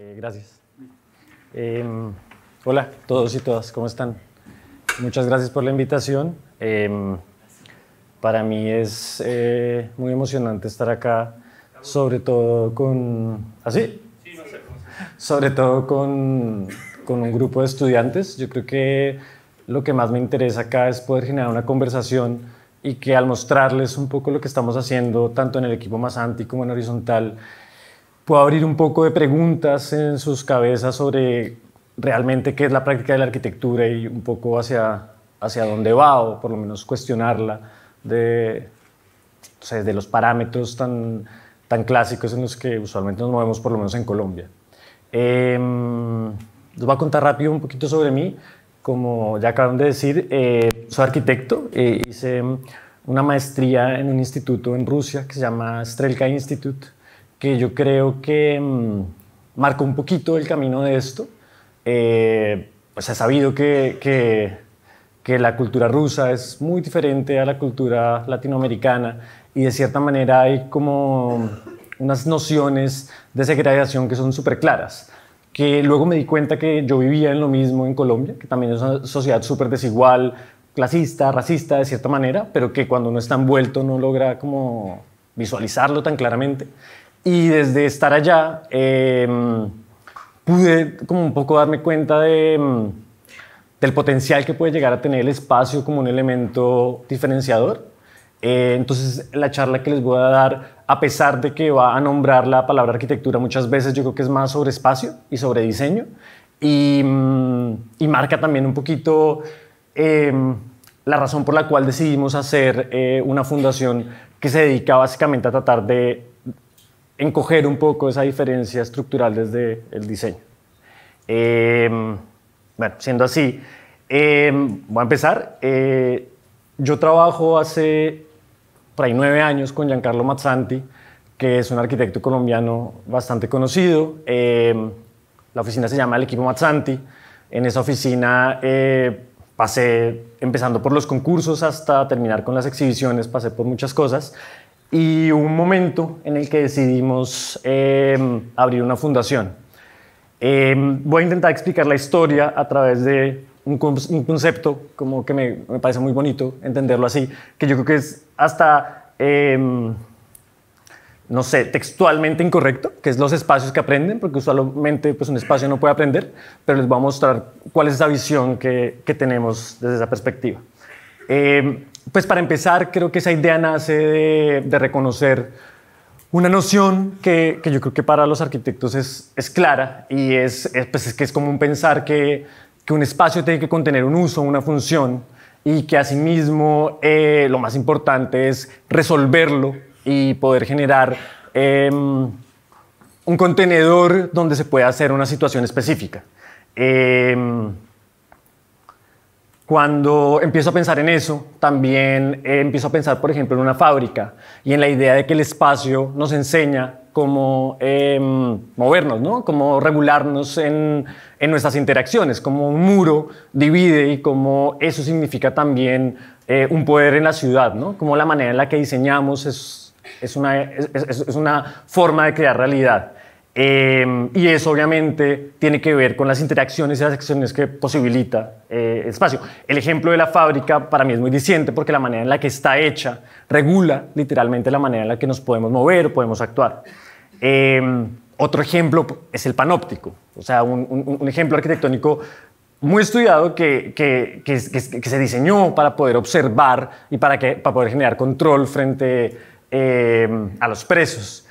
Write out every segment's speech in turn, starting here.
Eh, gracias. Eh, hola, todos y todas, ¿cómo están? Muchas gracias por la invitación. Em, para mí es eh, muy emocionante estar acá, sobre todo con... ¿Así? ¿ah, sobre todo con, con un grupo de estudiantes. Yo creo que lo que más me interesa acá es poder generar una conversación y que al mostrarles un poco lo que estamos haciendo, tanto en el equipo más anti como en horizontal, pueda abrir un poco de preguntas en sus cabezas sobre realmente qué es la práctica de la arquitectura y un poco hacia, hacia dónde va, o por lo menos cuestionarla de, de los parámetros tan, tan clásicos en los que usualmente nos movemos, por lo menos en Colombia. Eh, les voy a contar rápido un poquito sobre mí. Como ya acaban de decir, eh, soy arquitecto. Eh, hice una maestría en un instituto en Rusia que se llama Strelka Institute que yo creo que mm, marcó un poquito el camino de esto. Eh, pues he ha sabido que, que, que, la cultura rusa es muy diferente a la cultura latinoamericana y de cierta manera hay como unas nociones de segregación que son súper claras que luego me di cuenta que yo vivía en lo mismo en Colombia, que también es una sociedad súper desigual, clasista, racista de cierta manera, pero que cuando uno está envuelto no logra como visualizarlo tan claramente. Y desde estar allá em, pude como un poco darme cuenta de, em, del potencial que puede llegar a tener el espacio como un elemento diferenciador. Eh, entonces la charla que les voy a dar, a pesar de que va a nombrar la palabra arquitectura muchas veces, yo creo que es más sobre espacio y sobre diseño y, em, marca también un poquito... la razón por la cual decidimos hacer eh, una fundación que se dedica básicamente a tratar de encoger un poco esa diferencia estructural desde el diseño. Em, bueno, siendo así, em, voy a empezar. Eh, yo trabajo hace por nueve años con Giancarlo Mazzanti, que es un arquitecto colombiano bastante conocido. Em, la oficina se llama el equipo Mazzanti. En esa oficina eh, pasé, empezando por los concursos hasta terminar con las exhibiciones, pasé por muchas cosas y un momento en el que decidimos em, abrir una fundación. Em, voy a intentar explicar la historia a través de un, concepto como que me, me, parece muy bonito entenderlo así, que yo creo que es hasta, em, no sé, textualmente incorrecto, que es los espacios que aprenden, porque usualmente pues, un espacio no puede aprender, pero les voy a mostrar cuál es esa visión que, que tenemos desde esa perspectiva. Pues para empezar, creo que esa idea nace de, reconocer una noción que, yo creo que para los arquitectos es, clara y es, pues, es que es común pensar que, un espacio tiene que contener un uso, una función y que asimismo eh, lo más importante es resolverlo y poder generar em, un contenedor donde se pueda hacer una situación específica. Em, cuando empiezo a pensar en eso, también eh, empiezo a pensar, por ejemplo, en una fábrica y en la idea de que el espacio nos enseña cómo em, movernos, ¿no? cómo regularnos en, nuestras interacciones, cómo un muro divide y cómo eso significa también eh, un poder en la ciudad, ¿no? cómo la manera en la que diseñamos es una forma de crear realidad. Em, y eso obviamente tiene que ver con las interacciones y las acciones que posibilita el eh, espacio. El ejemplo de la fábrica para mí es muy diciente porque la manera en la que está hecha regula literalmente la manera en la que nos podemos mover, o podemos actuar. Em, otro ejemplo es el panóptico, o sea, un, ejemplo arquitectónico muy estudiado que, que, que, que, se diseñó para poder observar y para, que, para poder generar control frente em, a los presos.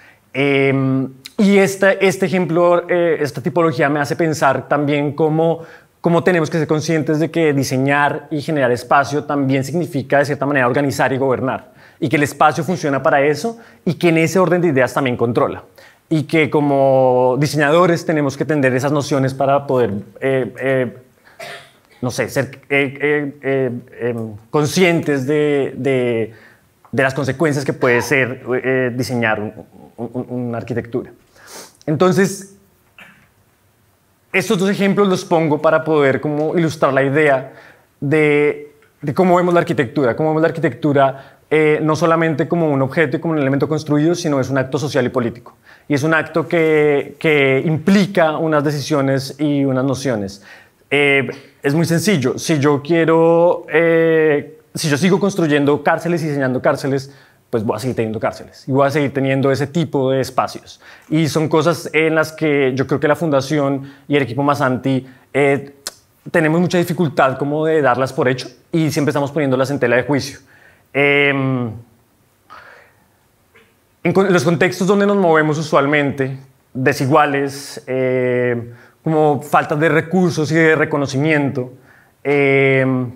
Y este ejemplo, eh, esta tipología me hace pensar también cómo, cómo tenemos que ser conscientes de que diseñar y generar espacio también significa, de cierta manera, organizar y gobernar. Y que el espacio funciona para eso y que en ese orden de ideas también controla y que como diseñadores tenemos que tender esas nociones para poder, eh, eh, no sé, ser em, conscientes de, de, las consecuencias que puede ser diseñar una arquitectura. Entonces, estos dos ejemplos los pongo para poder ilustrar la idea de, cómo vemos la arquitectura, cómo vemos la arquitectura eh, no solamente como un objeto y como un elemento construido, sino es un acto social y político. Y es un acto que, implica unas decisiones y unas nociones. Eh, es muy sencillo. Si yo quiero, eh, si yo sigo construyendo cárceles y diseñando cárceles, pues voy a seguir teniendo cárceles y voy a seguir teniendo ese tipo de espacios. Y son cosas en las que yo creo que la fundación y el equipo más eh, tenemos mucha dificultad como de darlas por hecho y siempre estamos poniéndolas en tela de juicio. Em, en los contextos donde nos movemos usualmente, desiguales, eh, como falta de recursos y de reconocimiento, em,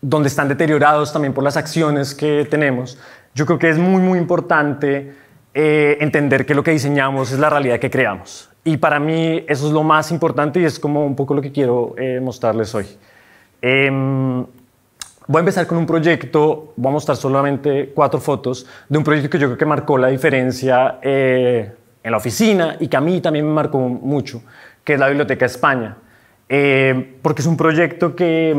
donde están deteriorados también por las acciones que tenemos, yo creo que es muy, muy importante eh, entender que lo que diseñamos es la realidad que creamos. Y para mí eso es lo más importante y es como un poco lo que quiero eh, mostrarles hoy. Em, voy a empezar con un proyecto, voy a mostrar solamente cuatro fotos de un proyecto que yo creo que marcó la diferencia eh, en la oficina y que a mí también me marcó mucho, que es la Biblioteca España. porque es un proyecto que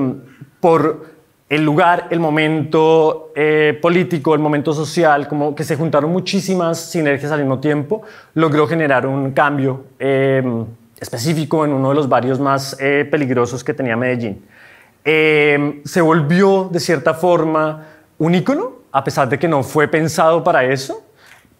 por el lugar, el momento eh, político, el momento social, como que se juntaron muchísimas sinergias al mismo tiempo, logró generar un cambio eh, específico en uno de los barrios más eh, peligrosos que tenía Medellín. se volvió, de cierta forma, un ícono, a pesar de que no fue pensado para eso,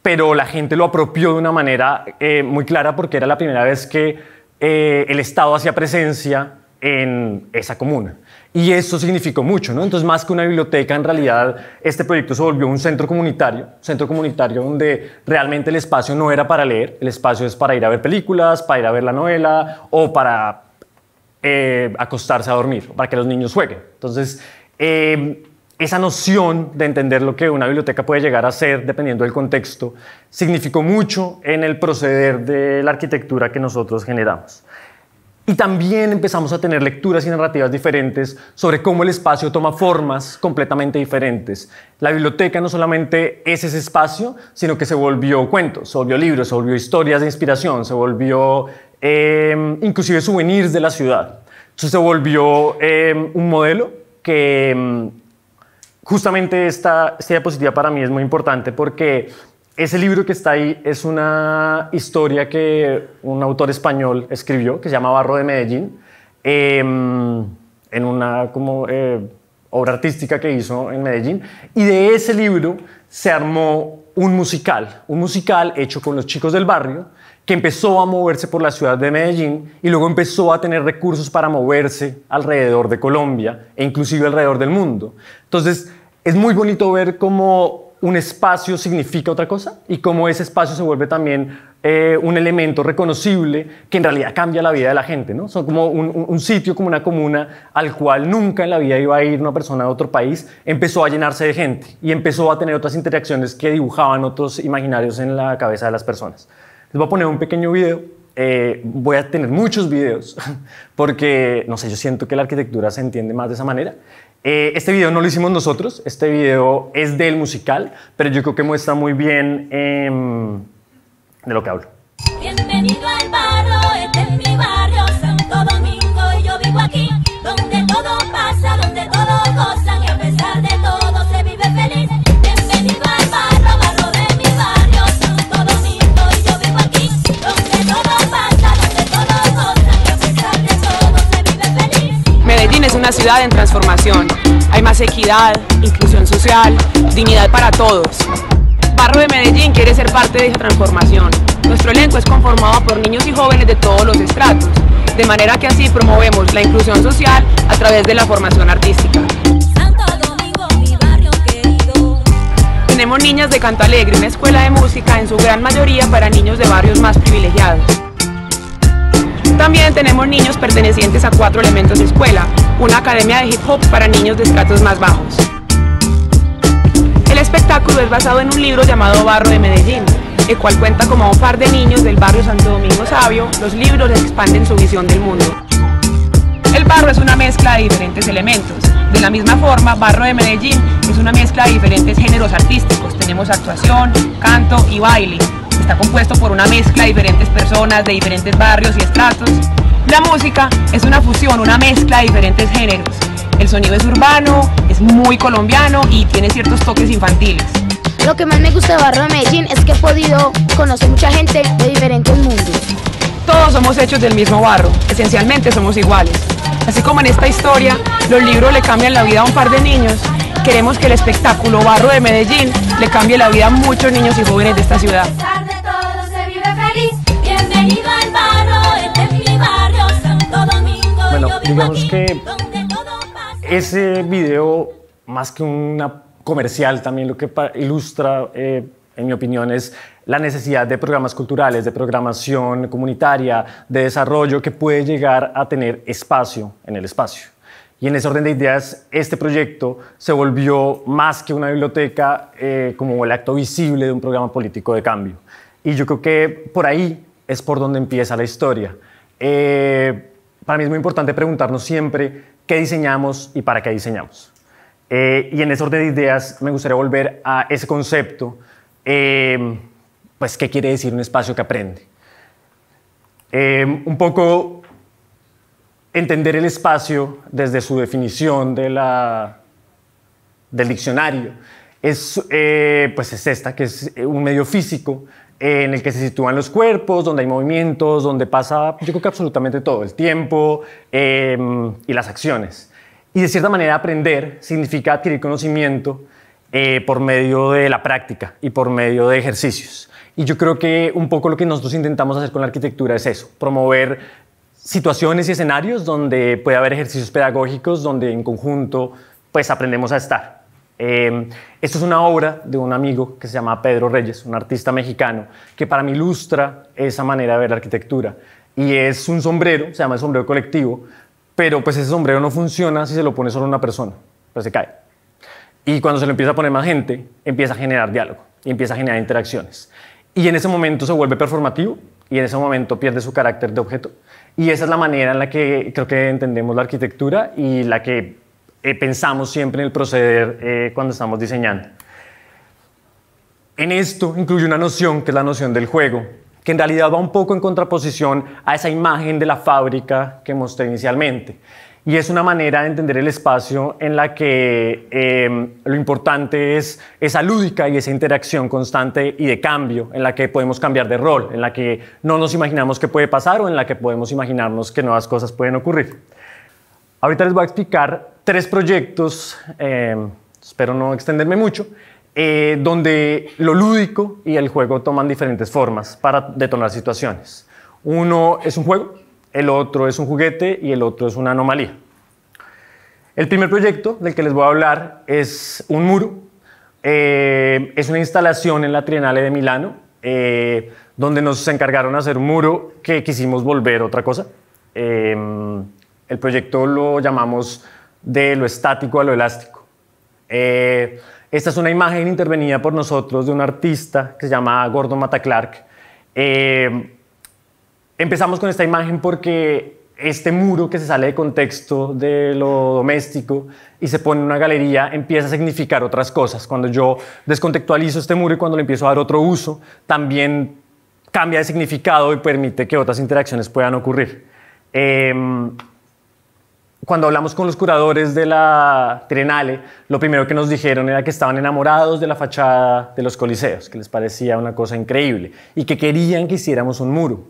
pero la gente lo apropió de una manera muy clara porque era la primera vez que el Estado hacía presencia en esa comuna. Y eso significó mucho, ¿no? Entonces, más que una biblioteca, en realidad este proyecto se volvió un centro comunitario, centro comunitario donde realmente el espacio no era para leer, el espacio es para ir a ver películas, para ir a ver la novela o para eh, acostarse a dormir, para que los niños jueguen. Entonces, eh, esa noción de entender lo que una biblioteca puede llegar a ser, dependiendo del contexto, significó mucho en el proceder de la arquitectura que nosotros generamos. Y también empezamos a tener lecturas y narrativas diferentes sobre cómo el espacio toma formas completamente diferentes. La biblioteca no solamente es ese espacio, sino que se volvió cuentos, se volvió libros, se volvió historias de inspiración, se volvió em, inclusive souvenirs de la ciudad. Entonces se volvió em, un modelo que em, justamente esta, esta diapositiva para mí es muy importante porque ese libro que está ahí es una historia que un autor español escribió, que se llama Barro de Medellín, em, en una como, eh, obra artística que hizo en Medellín. Y de ese libro se armó un musical, un musical hecho con los chicos del barrio, que empezó a moverse por la ciudad de Medellín y luego empezó a tener recursos para moverse alrededor de Colombia e inclusive alrededor del mundo. Entonces, es muy bonito ver cómo un espacio significa otra cosa y cómo ese espacio se vuelve también eh, un elemento reconocible que en realidad cambia la vida de la gente, ¿no? Son como un, sitio, como una comuna al cual nunca en la vida iba a ir una persona de otro país, empezó a llenarse de gente y empezó a tener otras interacciones que dibujaban otros imaginarios en la cabeza de las personas. Les voy a poner un pequeño video. Eh, voy a tener muchos videos porque, no sé, yo siento que la arquitectura se entiende más de esa manera eh, este video no lo hicimos nosotros, este video es del musical, pero yo creo que muestra muy bien em, de lo que hablo. Bienvenido al ciudad en transformación. Hay más equidad, inclusión social, dignidad para todos. Barrio de Medellín quiere ser parte de esa transformación. Nuestro elenco es conformado por niños y jóvenes de todos los estratos, de manera que así promovemos la inclusión social a través de la formación artística. Tenemos niñas de Canto Alegre, una escuela de música en su gran mayoría para niños de barrios más privilegiados. También tenemos niños pertenecientes a cuatro elementos de escuela, una academia de hip hop para niños de estratos más bajos. El espectáculo es basado en un libro llamado Barro de Medellín, el cual cuenta como un par de niños del barrio Santo Domingo Sabio, los libros expanden su visión del mundo. El barro es una mezcla de diferentes elementos. De la misma forma, Barro de Medellín es una mezcla de diferentes géneros artísticos. Tenemos actuación, canto y baile, está compuesto por una mezcla de diferentes personas de diferentes barrios y estratos. La música es una fusión, una mezcla de diferentes géneros. El sonido es urbano, es muy colombiano y tiene ciertos toques infantiles. Lo que más me gusta de Barro de Medellín es que he podido conocer mucha gente de diferentes mundos. Todos somos hechos del mismo barro, esencialmente somos iguales. Así como en esta historia, los libros le cambian la vida a un par de niños, queremos que el espectáculo Barro de Medellín le cambie la vida a muchos niños y jóvenes de esta ciudad. Digamos que ese video, más que una comercial, también lo que ilustra, eh, en mi opinión, es la necesidad de programas culturales, de programación comunitaria, de desarrollo que puede llegar a tener espacio en el espacio. Y en ese orden de ideas, este proyecto se volvió más que una biblioteca, eh, como el acto visible de un programa político de cambio. Y yo creo que por ahí es por donde empieza la historia. Eh, para mí es muy importante preguntarnos siempre qué diseñamos y para qué diseñamos. Eh, y en ese orden de ideas me gustaría volver a ese concepto, em, pues qué quiere decir un espacio que aprende. Em, un poco entender el espacio desde su definición del diccionario. Eh, pues es esta, que es un medio físico en el que se sitúan los cuerpos, donde hay movimientos, donde pasa, yo creo que absolutamente todo, el tiempo em, y las acciones. Y de cierta manera aprender significa adquirir conocimiento eh, por medio de la práctica y por medio de ejercicios. Y yo creo que un poco lo que nosotros intentamos hacer con la arquitectura es eso, promover situaciones y escenarios donde puede haber ejercicios pedagógicos, donde en conjunto pues aprendemos a estar. Eh, esto es una obra de un amigo que se llama Pedro Reyes, un artista mexicano, que para mí ilustra esa manera de ver la arquitectura. Y es un sombrero, se llama el sombrero colectivo, pero pues ese sombrero no funciona si se lo pone solo una persona, pues se cae. Y cuando se lo empieza a poner más gente, empieza a generar diálogo y empieza a generar interacciones. Y en ese momento se vuelve performativo y en ese momento pierde su carácter de objeto. Y esa es la manera en la que creo que entendemos la arquitectura y la que eh, pensamos siempre en el proceder eh, cuando estamos diseñando. En esto incluye una noción que es la noción del juego, que en realidad va un poco en contraposición a esa imagen de la fábrica que mostré inicialmente. Y es una manera de entender el espacio en la que em, lo importante es esa lúdica y esa interacción constante y de cambio, en la que podemos cambiar de rol, en la que no nos imaginamos qué puede pasar o en la que podemos imaginarnos que nuevas cosas pueden ocurrir. Ahorita les voy a explicar tres proyectos, em, espero no extenderme mucho, eh, donde lo lúdico y el juego toman diferentes formas para detonar situaciones. Uno es un juego, el otro es un juguete y el otro es una anomalía. El primer proyecto del que les voy a hablar es un muro. Em, es una instalación en la Triennale de Milano, eh, donde nos encargaron hacer un muro que quisimos volver otra cosa. Em, el proyecto lo llamamos de lo estático a lo elástico. Eh, esta es una imagen intervenida por nosotros de un artista que se llama Gordon Mataclark. Eh, empezamos con esta imagen porque este muro que se sale de contexto de lo doméstico y se pone en una galería empieza a significar otras cosas. Cuando yo descontextualizo este muro y cuando le empiezo a dar otro uso, también cambia de significado y permite que otras interacciones puedan ocurrir. Eh, cuando hablamos con los curadores de la Trenale, lo primero que nos dijeron era que estaban enamorados de la fachada de los coliseos, que les parecía una cosa increíble y que querían que hiciéramos un muro.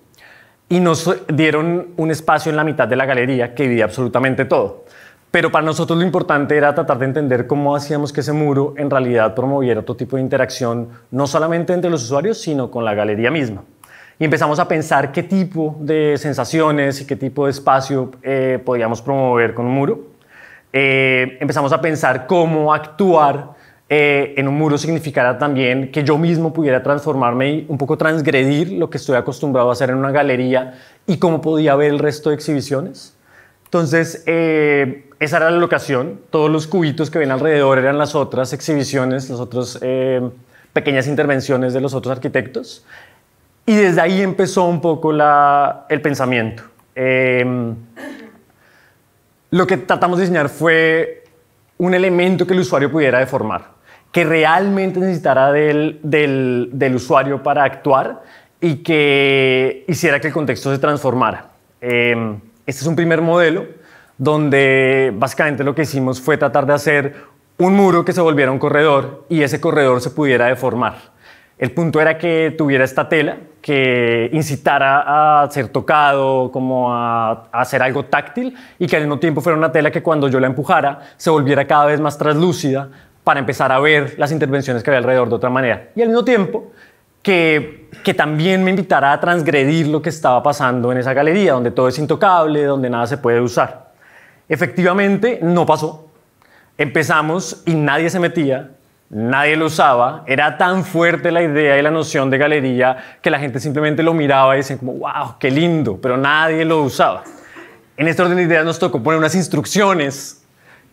Y nos dieron un espacio en la mitad de la galería que dividía absolutamente todo. Pero para nosotros lo importante era tratar de entender cómo hacíamos que ese muro en realidad promoviera otro tipo de interacción, no solamente entre los usuarios, sino con la galería misma y empezamos a pensar qué tipo de sensaciones y qué tipo de espacio eh, podíamos promover con un muro. Eh, empezamos a pensar cómo actuar eh, en un muro significara también que yo mismo pudiera transformarme y un poco transgredir lo que estoy acostumbrado a hacer en una galería y cómo podía ver el resto de exhibiciones. Entonces, esa era la locación. Todos los cubitos que ven alrededor eran las otras exhibiciones, las otras pequeñas intervenciones de los otros arquitectos. Y desde ahí empezó un poco el pensamiento. Em, lo que tratamos de diseñar fue un elemento que el usuario pudiera deformar, que realmente necesitara del, usuario para actuar y que hiciera que el contexto se transformara. Em, este es un primer modelo donde básicamente lo que hicimos fue tratar de hacer un muro que se volviera un corredor y ese corredor se pudiera deformar. El punto era que tuviera esta tela que incitara a ser tocado, como a, hacer algo táctil y que al mismo tiempo fuera una tela que cuando yo la empujara se volviera cada vez más traslúcida para empezar a ver las intervenciones que había alrededor de otra manera. Y al mismo tiempo que, que también me invitara a transgredir lo que estaba pasando en esa galería, donde todo es intocable, donde nada se puede usar. Efectivamente, no pasó. Empezamos y nadie se metía, Nadie lo usaba, era tan fuerte la idea y la noción de galería que la gente simplemente lo miraba y decía como, wow, qué lindo, pero nadie lo usaba. En este orden de ideas nos tocó poner unas instrucciones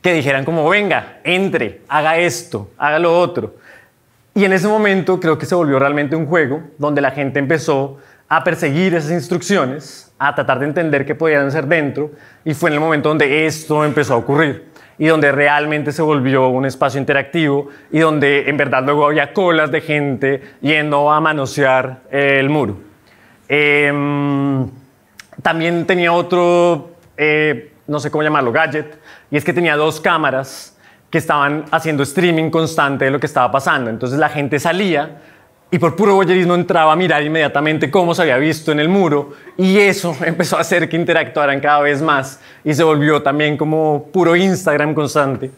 que dijeran como, venga, entre, haga esto, haga lo otro. Y en ese momento creo que se volvió realmente un juego donde la gente empezó a perseguir esas instrucciones, a tratar de entender qué podían hacer dentro, y fue en el momento donde esto empezó a ocurrir y donde realmente se volvió un espacio interactivo y donde en verdad luego había colas de gente yendo a manosear el muro. Em, también tenía otro, eh, no sé cómo llamarlo, gadget, y es que tenía dos cámaras que estaban haciendo streaming constante de lo que estaba pasando. Entonces la gente salía y por puro voyerismo entraba a mirar inmediatamente cómo se había visto en el muro y eso empezó a hacer que interactuaran cada vez más y se volvió también como puro Instagram constante.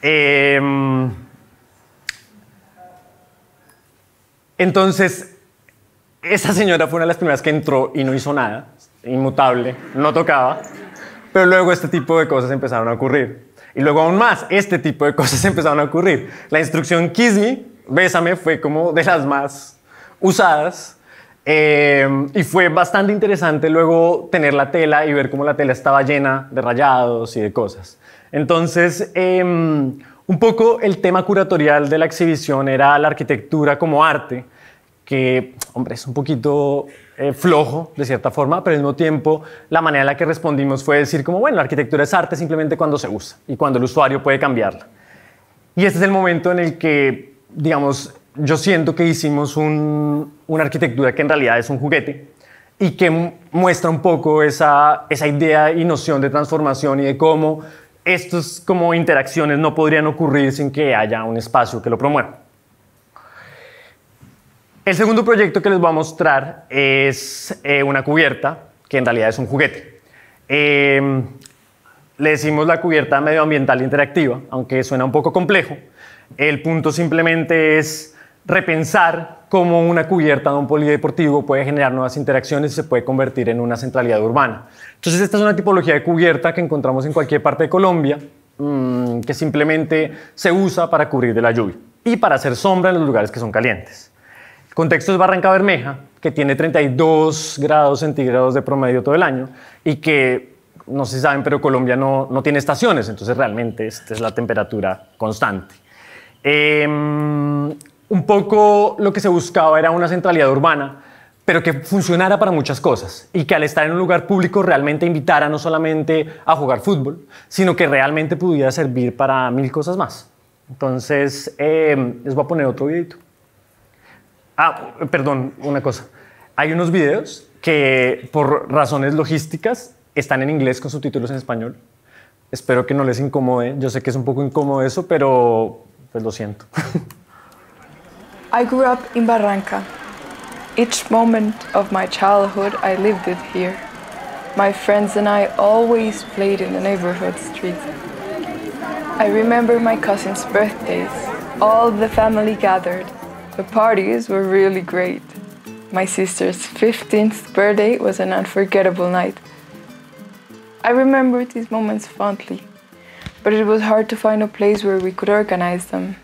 Em, entonces, esa señora fue una de las primeras que entró y no hizo nada, inmutable, no tocaba, pero luego este tipo de cosas empezaron a ocurrir. Y luego aún más, este tipo de cosas empezaron a ocurrir. La instrucción Kiss Me Bésame fue como de las más usadas. Eh, y fue bastante interesante luego tener la tela y ver cómo la tela estaba llena de rayados y de cosas. Entonces, em, un poco el tema curatorial de la exhibición era la arquitectura como arte, que, hombre, es un poquito eh, flojo de cierta forma, pero al mismo tiempo la manera en la que respondimos fue decir como, bueno, la arquitectura es arte simplemente cuando se usa y cuando el usuario puede cambiarla. Y este es el momento en el que digamos, yo siento que hicimos una arquitectura que en realidad es un juguete y que muestra un poco esa, idea y noción de transformación y de cómo estas como interacciones no podrían ocurrir sin que haya un espacio que lo promueva. El segundo proyecto que les voy a mostrar es eh, una cubierta, que en realidad es un juguete. Em, le decimos la cubierta medioambiental interactiva, aunque suena un poco complejo, el punto simplemente es repensar cómo una cubierta de un polideportivo puede generar nuevas interacciones y se puede convertir en una centralidad urbana. Entonces, esta es una tipología de cubierta que encontramos en cualquier parte de Colombia, mm, que simplemente se usa para cubrir de la lluvia y para hacer sombra en los lugares que son calientes. El contexto es Barranca Bermeja, que tiene 32 grados centígrados de promedio todo el año y que, no sé si saben, pero Colombia no tiene estaciones, entonces realmente esta es la temperatura constante. Em, un poco lo que se buscaba era una centralidad urbana, pero que funcionara para muchas cosas y que al estar en un lugar público realmente invitara no solamente a jugar fútbol, sino que realmente pudiera servir para mil cosas más. Entonces, em, les voy a poner otro videito. Ah, perdón, una cosa. Hay unos videos que por razones logísticas están en inglés con subtítulos en español. Espero que no les incomode. Yo sé que es un poco incómodo eso, pero pues lo siento. I grew up in Barranca. Each moment of my childhood I lived it here. My friends and I always played in the neighborhood streets. I remember my cousins' birthdays. All the family gathered. The parties were really great. My sister's 15th birthday was an unforgettable night. I remember these moments fondly but it was hard to find a place where we could organize them.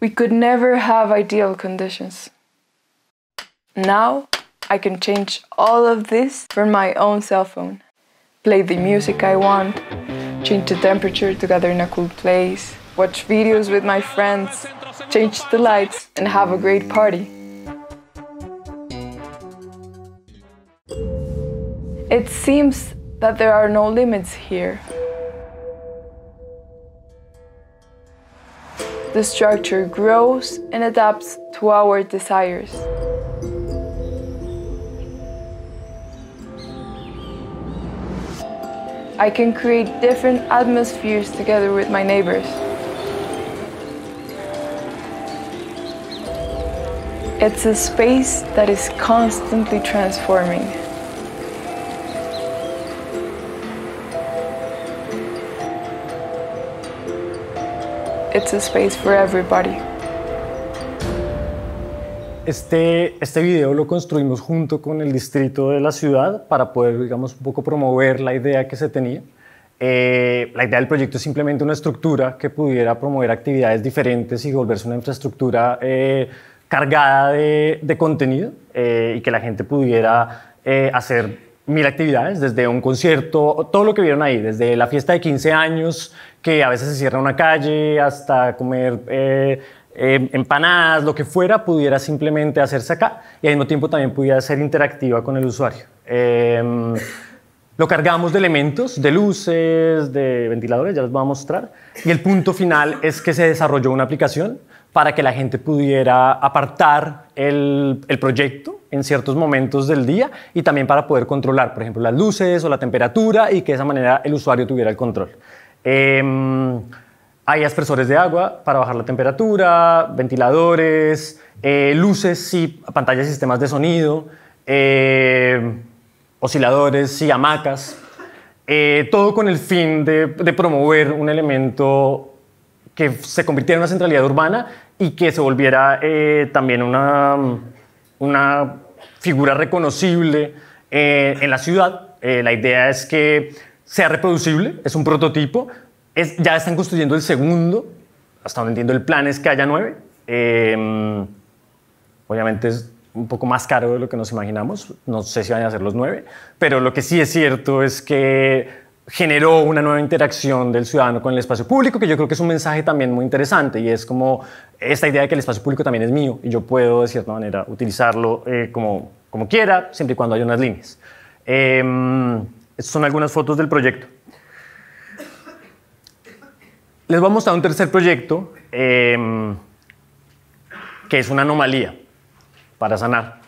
We could never have ideal conditions. Now, I can change all of this from my own cell phone. Play the music I want, change the temperature together gather in a cool place, watch videos with my friends, change the lights, and have a great party. It seems that there are no limits here. The structure grows and adapts to our desires. I can create different atmospheres together with my neighbors. It's a space that is constantly transforming. It's space for everybody. Este, este video lo construimos junto con el distrito de la ciudad para poder, digamos, un poco promover la idea que se tenía. Eh, la idea del proyecto es simplemente una estructura que pudiera promover actividades diferentes y volverse una infraestructura eh, cargada de, de contenido eh, y que la gente pudiera hacer mil actividades, desde un concierto, todo lo que vieron ahí, desde la fiesta de 15 años, que a veces se cierra una calle, hasta comer eh, em, empanadas, lo que fuera, pudiera simplemente hacerse acá y al mismo tiempo también pudiera ser interactiva con el usuario. Em, lo cargamos de elementos, de luces, de ventiladores, ya los voy a mostrar. Y el punto final es que se desarrolló una aplicación para que la gente pudiera apartar el proyecto en ciertos momentos del día y también para poder controlar, por ejemplo, las luces o la temperatura y que de esa manera el usuario tuviera el control. Em, hay aspersores de agua para bajar la temperatura, ventiladores, eh, luces y pantallas y sistemas de sonido, em, osciladores y hamacas, eh, todo con el fin de, promover un elemento que se convirtiera en una centralidad urbana y que se volviera eh, también una, una figura reconocible eh, en la ciudad. Eh, la idea es que sea reproducible, es un prototipo. Es, ya están construyendo el segundo. Hasta donde entiendo, el plan es que haya nueve. Em, obviamente es un poco más caro de lo que nos imaginamos. No sé si van a ser los nueve, pero lo que sí es cierto es que generó una nueva interacción del ciudadano con el espacio público, que yo creo que es un mensaje también muy interesante y es como esta idea de que el espacio público también es mío y yo puedo de cierta manera utilizarlo eh, como, quiera, siempre y cuando haya unas líneas. estas em, son algunas fotos del proyecto. Les voy a mostrar un tercer proyecto em, que es una anomalía para sanar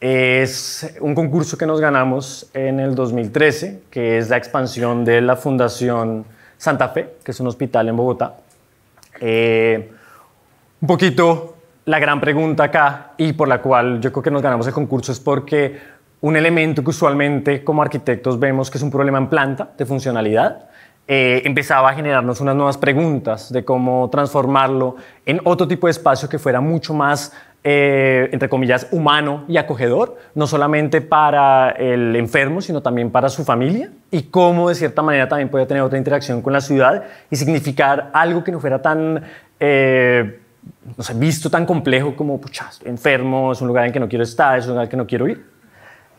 es un concurso que nos ganamos en el 2013, que es la expansión de la Fundación Santa Fe, que es un hospital en Bogotá. Eh, un poquito la gran pregunta acá y por la cual yo creo que nos ganamos el concurso es porque un elemento que usualmente como arquitectos vemos que es un problema en planta de funcionalidad eh, empezaba a generarnos unas nuevas preguntas de cómo transformarlo en otro tipo de espacio que fuera mucho más, eh, entre comillas, humano y acogedor, no solamente para el enfermo, sino también para su familia, y cómo de cierta manera también podía tener otra interacción con la ciudad y significar algo que no fuera tan... Eh, no sé, visto tan complejo como, pucha, enfermo, es un lugar en que no quiero estar, es un lugar en que no quiero ir.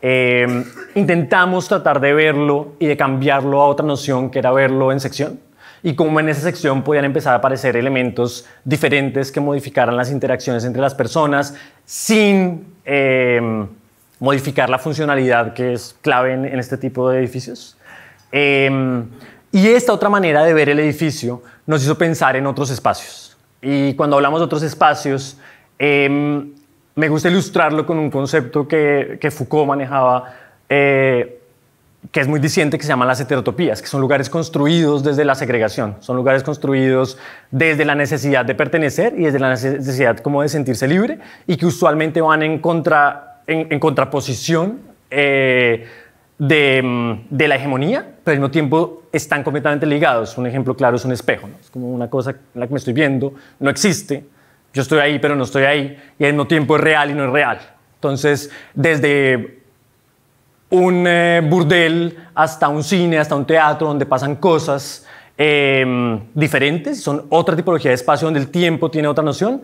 Eh, intentamos tratar de verlo y de cambiarlo a otra noción que era verlo en sección. Y como en esa sección podían empezar a aparecer elementos diferentes que modificaran las interacciones entre las personas sin eh, modificar la funcionalidad que es clave en, este tipo de edificios. Eh, y esta otra manera de ver el edificio nos hizo pensar en otros espacios. Y cuando hablamos de otros espacios, em, me gusta ilustrarlo con un concepto que, Foucault manejaba, eh, que es muy diciente, que se llama las heterotopías, que son lugares construidos desde la segregación, son lugares construidos desde la necesidad de pertenecer y desde la necesidad como de sentirse libre y que usualmente van en, contra, en, contraposición eh, mm, de, la hegemonía, pero al mismo tiempo están completamente ligados. Un ejemplo claro es un espejo, es como una cosa en la que me estoy viendo, no existe, yo estoy ahí, pero no estoy ahí, y el mismo tiempo es real y no es real. Entonces, desde un eh, burdel hasta un cine, hasta un teatro, donde pasan cosas em, diferentes, son otra tipología de espacio donde el tiempo tiene otra noción,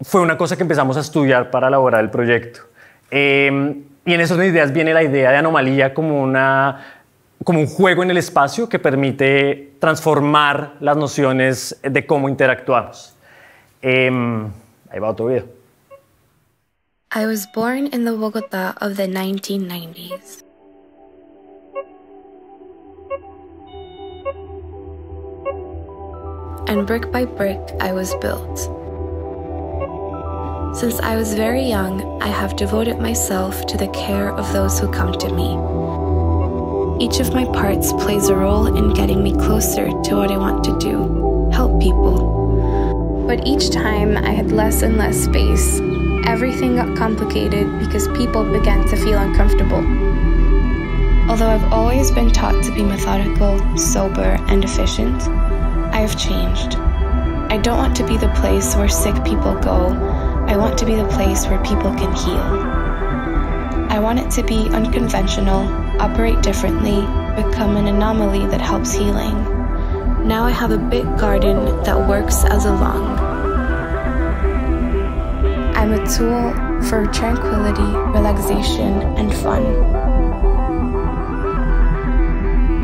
fue una cosa que empezamos a estudiar para elaborar el proyecto. Em, y en esas ideas viene la idea de anomalía como una como un juego en el espacio que permite transformar las nociones de cómo interactuamos. Um, ahí va otro video. I was born in the Bogotá of the 1990s. And brick by brick, I was built. Since I was very young, I have devoted myself to the care of those who come to me. Each of my parts plays a role in getting me closer to what I want to do help people. But each time I had less and less space. Everything got complicated because people began to feel uncomfortable. Although I've always been taught to be methodical, sober, and efficient, I have changed. I don't want to be the place where sick people go. I want to be the place where people can heal. I want it to be unconventional, operate differently, become an anomaly that helps healing. Now I have a big garden that works as a lung. I'm a tool for tranquility, relaxation, and fun.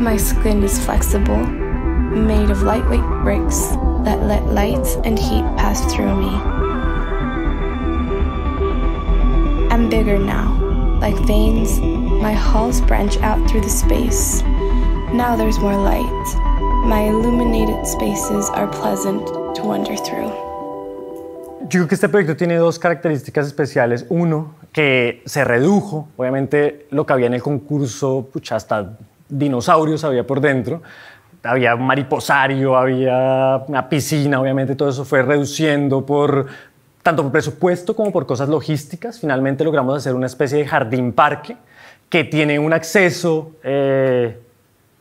My skin is flexible, made of lightweight bricks that let light and heat pass through me. I'm bigger now. Like veins, my halls branch out through the space. Now there's more light. wander Yo creo que este proyecto tiene dos características especiales. Uno, que se redujo. Obviamente, lo que había en el concurso, pucha, hasta dinosaurios había por dentro. Había mariposario, había una piscina, obviamente todo eso fue reduciendo por tanto por presupuesto como por cosas logísticas. Finalmente logramos hacer una especie de jardín parque que tiene un acceso eh,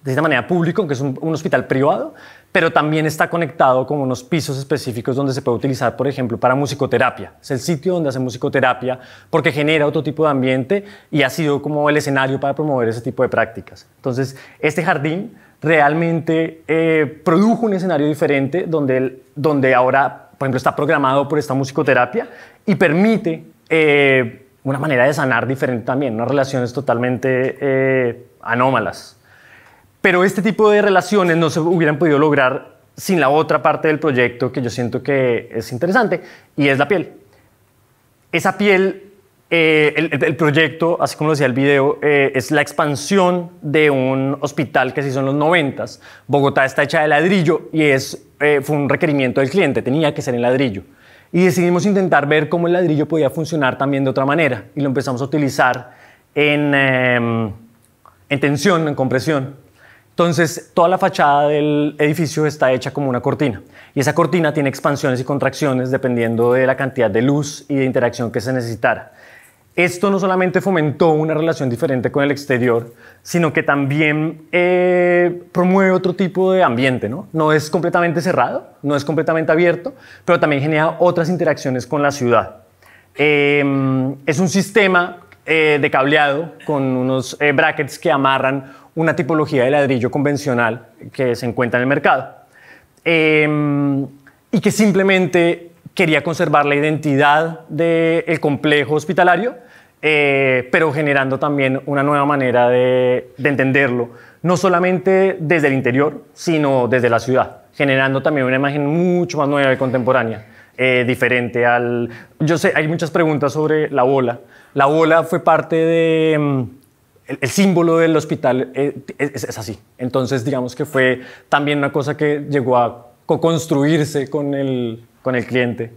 de cierta manera público, aunque es un, hospital privado, pero también está conectado con unos pisos específicos donde se puede utilizar, por ejemplo, para musicoterapia. Es el sitio donde hace musicoterapia porque genera otro tipo de ambiente y ha sido como el escenario para promover ese tipo de prácticas. Entonces, este jardín realmente eh, produjo un escenario diferente donde, donde ahora, por ejemplo, está programado por esta musicoterapia y permite eh, una manera de sanar diferente también, unas relaciones totalmente eh, anómalas. Pero este tipo de relaciones no se hubieran podido lograr sin la otra parte del proyecto que yo siento que es interesante, y es la piel. Esa piel eh, el, proyecto, así como lo decía el video, eh, es la expansión de un hospital que se hizo en los 90. Bogotá está hecha de ladrillo y es, eh, fue un requerimiento del cliente, tenía que ser en ladrillo. Y decidimos intentar ver cómo el ladrillo podía funcionar también de otra manera y lo empezamos a utilizar en em, tensión, en compresión. Entonces, toda la fachada del edificio está hecha como una cortina y esa cortina tiene expansiones y contracciones dependiendo de la cantidad de luz y de interacción que se necesitara. Esto no solamente fomentó una relación diferente con el exterior, sino que también eh, promueve otro tipo de ambiente, ¿no? es completamente cerrado, no es completamente abierto, pero también genera otras interacciones con la ciudad. Em, es un sistema eh, de cableado con unos eh, brackets que amarran una tipología de ladrillo convencional que se encuentra en el mercado. Em, y que simplemente quería conservar la identidad del complejo hospitalario, eh, pero generando también una nueva manera de, entenderlo, no solamente desde el interior, sino desde la ciudad, generando también una imagen mucho más nueva y contemporánea. Eh, diferente al... Yo sé, hay muchas preguntas sobre la bola. La bola fue parte de em, el, símbolo del hospital eh, es, así. Entonces, digamos que fue también una cosa que llegó a co-construirse con el, cliente.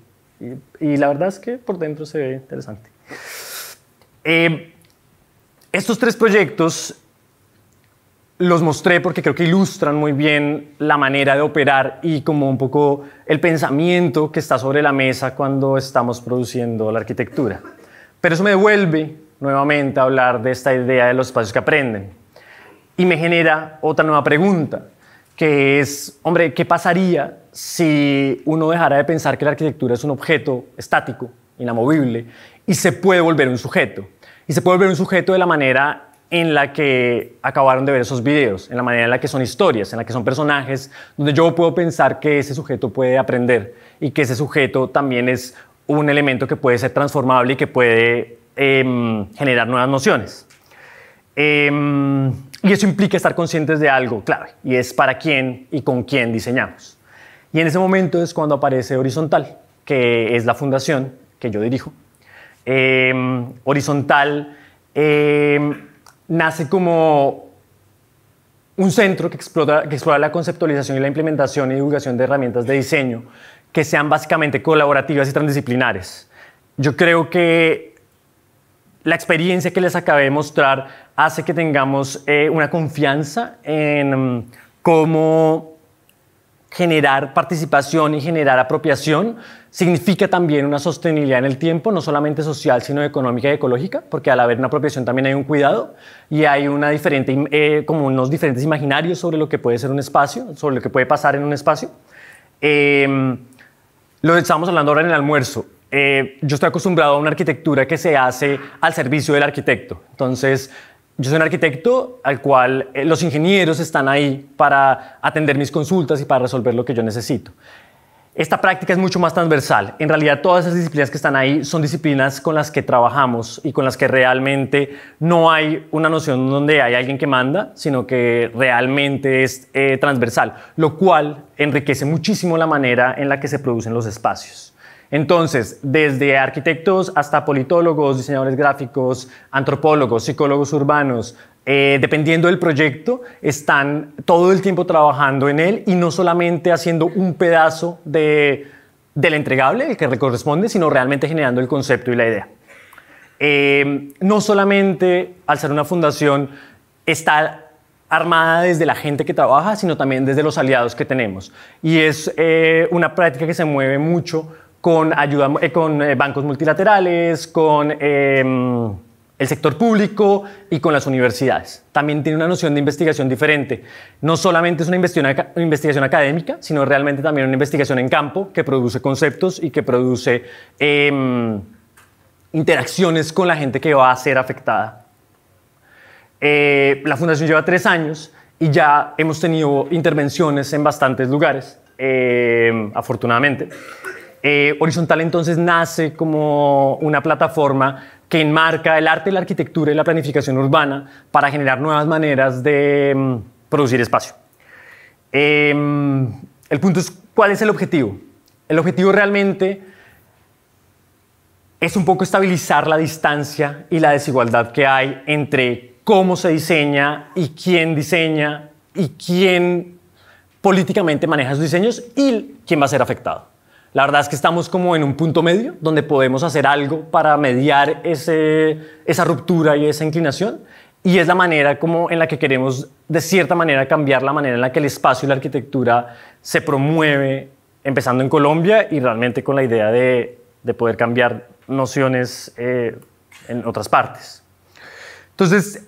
Y, la verdad es que por dentro se ve interesante. Eh, estos tres proyectos los mostré porque creo que ilustran muy bien la manera de operar y como un poco el pensamiento que está sobre la mesa cuando estamos produciendo la arquitectura. Pero eso me devuelve nuevamente a hablar de esta idea de los espacios que aprenden. Y me genera otra nueva pregunta, que es, hombre, ¿qué pasaría si uno dejara de pensar que la arquitectura es un objeto estático, inamovible, y se puede volver un sujeto? Y se puede volver un sujeto de la manera en la que acabaron de ver esos videos, en la manera en la que son historias, en la que son personajes, donde yo puedo pensar que ese sujeto puede aprender y que ese sujeto también es un elemento que puede ser transformable y que puede Em, generar nuevas nociones. Em, y eso implica estar conscientes de algo clave, y es para quién y con quién diseñamos. Y en ese momento es cuando aparece Horizontal, que es la fundación que yo dirijo. Em, Horizontal nace como un centro que explora, que explora la conceptualización y la implementación y divulgación de herramientas de diseño que sean básicamente colaborativas y transdisciplinares. Yo creo que la experiencia que les acabé de mostrar hace que tengamos eh, una confianza en mm, cómo generar participación y generar apropiación significa también una sostenibilidad en el tiempo, no solamente social, sino económica y ecológica, porque al haber una apropiación también hay un cuidado y hay una diferente, eh, como unos diferentes imaginarios sobre lo que puede ser un espacio, sobre lo que puede pasar en un espacio. Em, lo estábamos hablando ahora en el almuerzo. Eh, yo estoy acostumbrado a una arquitectura que se hace al servicio del arquitecto. Entonces, yo soy un arquitecto al cual eh, los ingenieros están ahí para atender mis consultas y para resolver lo que yo necesito. Esta práctica es mucho más transversal. En realidad, todas esas disciplinas que están ahí son disciplinas con las que trabajamos y con las que realmente no hay una noción donde hay alguien que manda, sino que realmente es eh, transversal, lo cual enriquece muchísimo la manera en la que se producen los espacios. Entonces, desde arquitectos hasta politólogos, diseñadores gráficos, antropólogos, psicólogos urbanos, eh, dependiendo del proyecto, están todo el tiempo trabajando en él y no solamente haciendo un pedazo de, del entregable, el que le corresponde, sino realmente generando el concepto y la idea. Eh, no solamente al ser una fundación está armada desde la gente que trabaja, sino también desde los aliados que tenemos. Y es eh, una práctica que se mueve mucho con, ayuda, eh, con eh, bancos multilaterales, con em, el sector público y con las universidades. También tiene una noción de investigación diferente. No solamente es una investigación, académica, sino realmente también una investigación en campo que produce conceptos y que produce em, interacciones con la gente que va a ser afectada. Eh, la fundación lleva tres años y ya hemos tenido intervenciones en bastantes lugares, em, afortunadamente. Eh, Horizontal entonces nace como una plataforma que enmarca el arte, la arquitectura y la planificación urbana para generar nuevas maneras de mm, producir espacio. Em, el punto es, ¿cuál es el objetivo? El objetivo realmente es un poco estabilizar la distancia y la desigualdad que hay entre cómo se diseña y quién diseña y quién políticamente maneja sus diseños y quién va a ser afectado. La verdad es que estamos como en un punto medio donde podemos hacer algo para mediar ese, esa ruptura y esa inclinación. Y es la manera como en la que queremos, de cierta manera, cambiar la manera en la que el espacio y la arquitectura se promueve, empezando en Colombia y realmente con la idea de, de poder cambiar nociones eh, en otras partes. Entonces,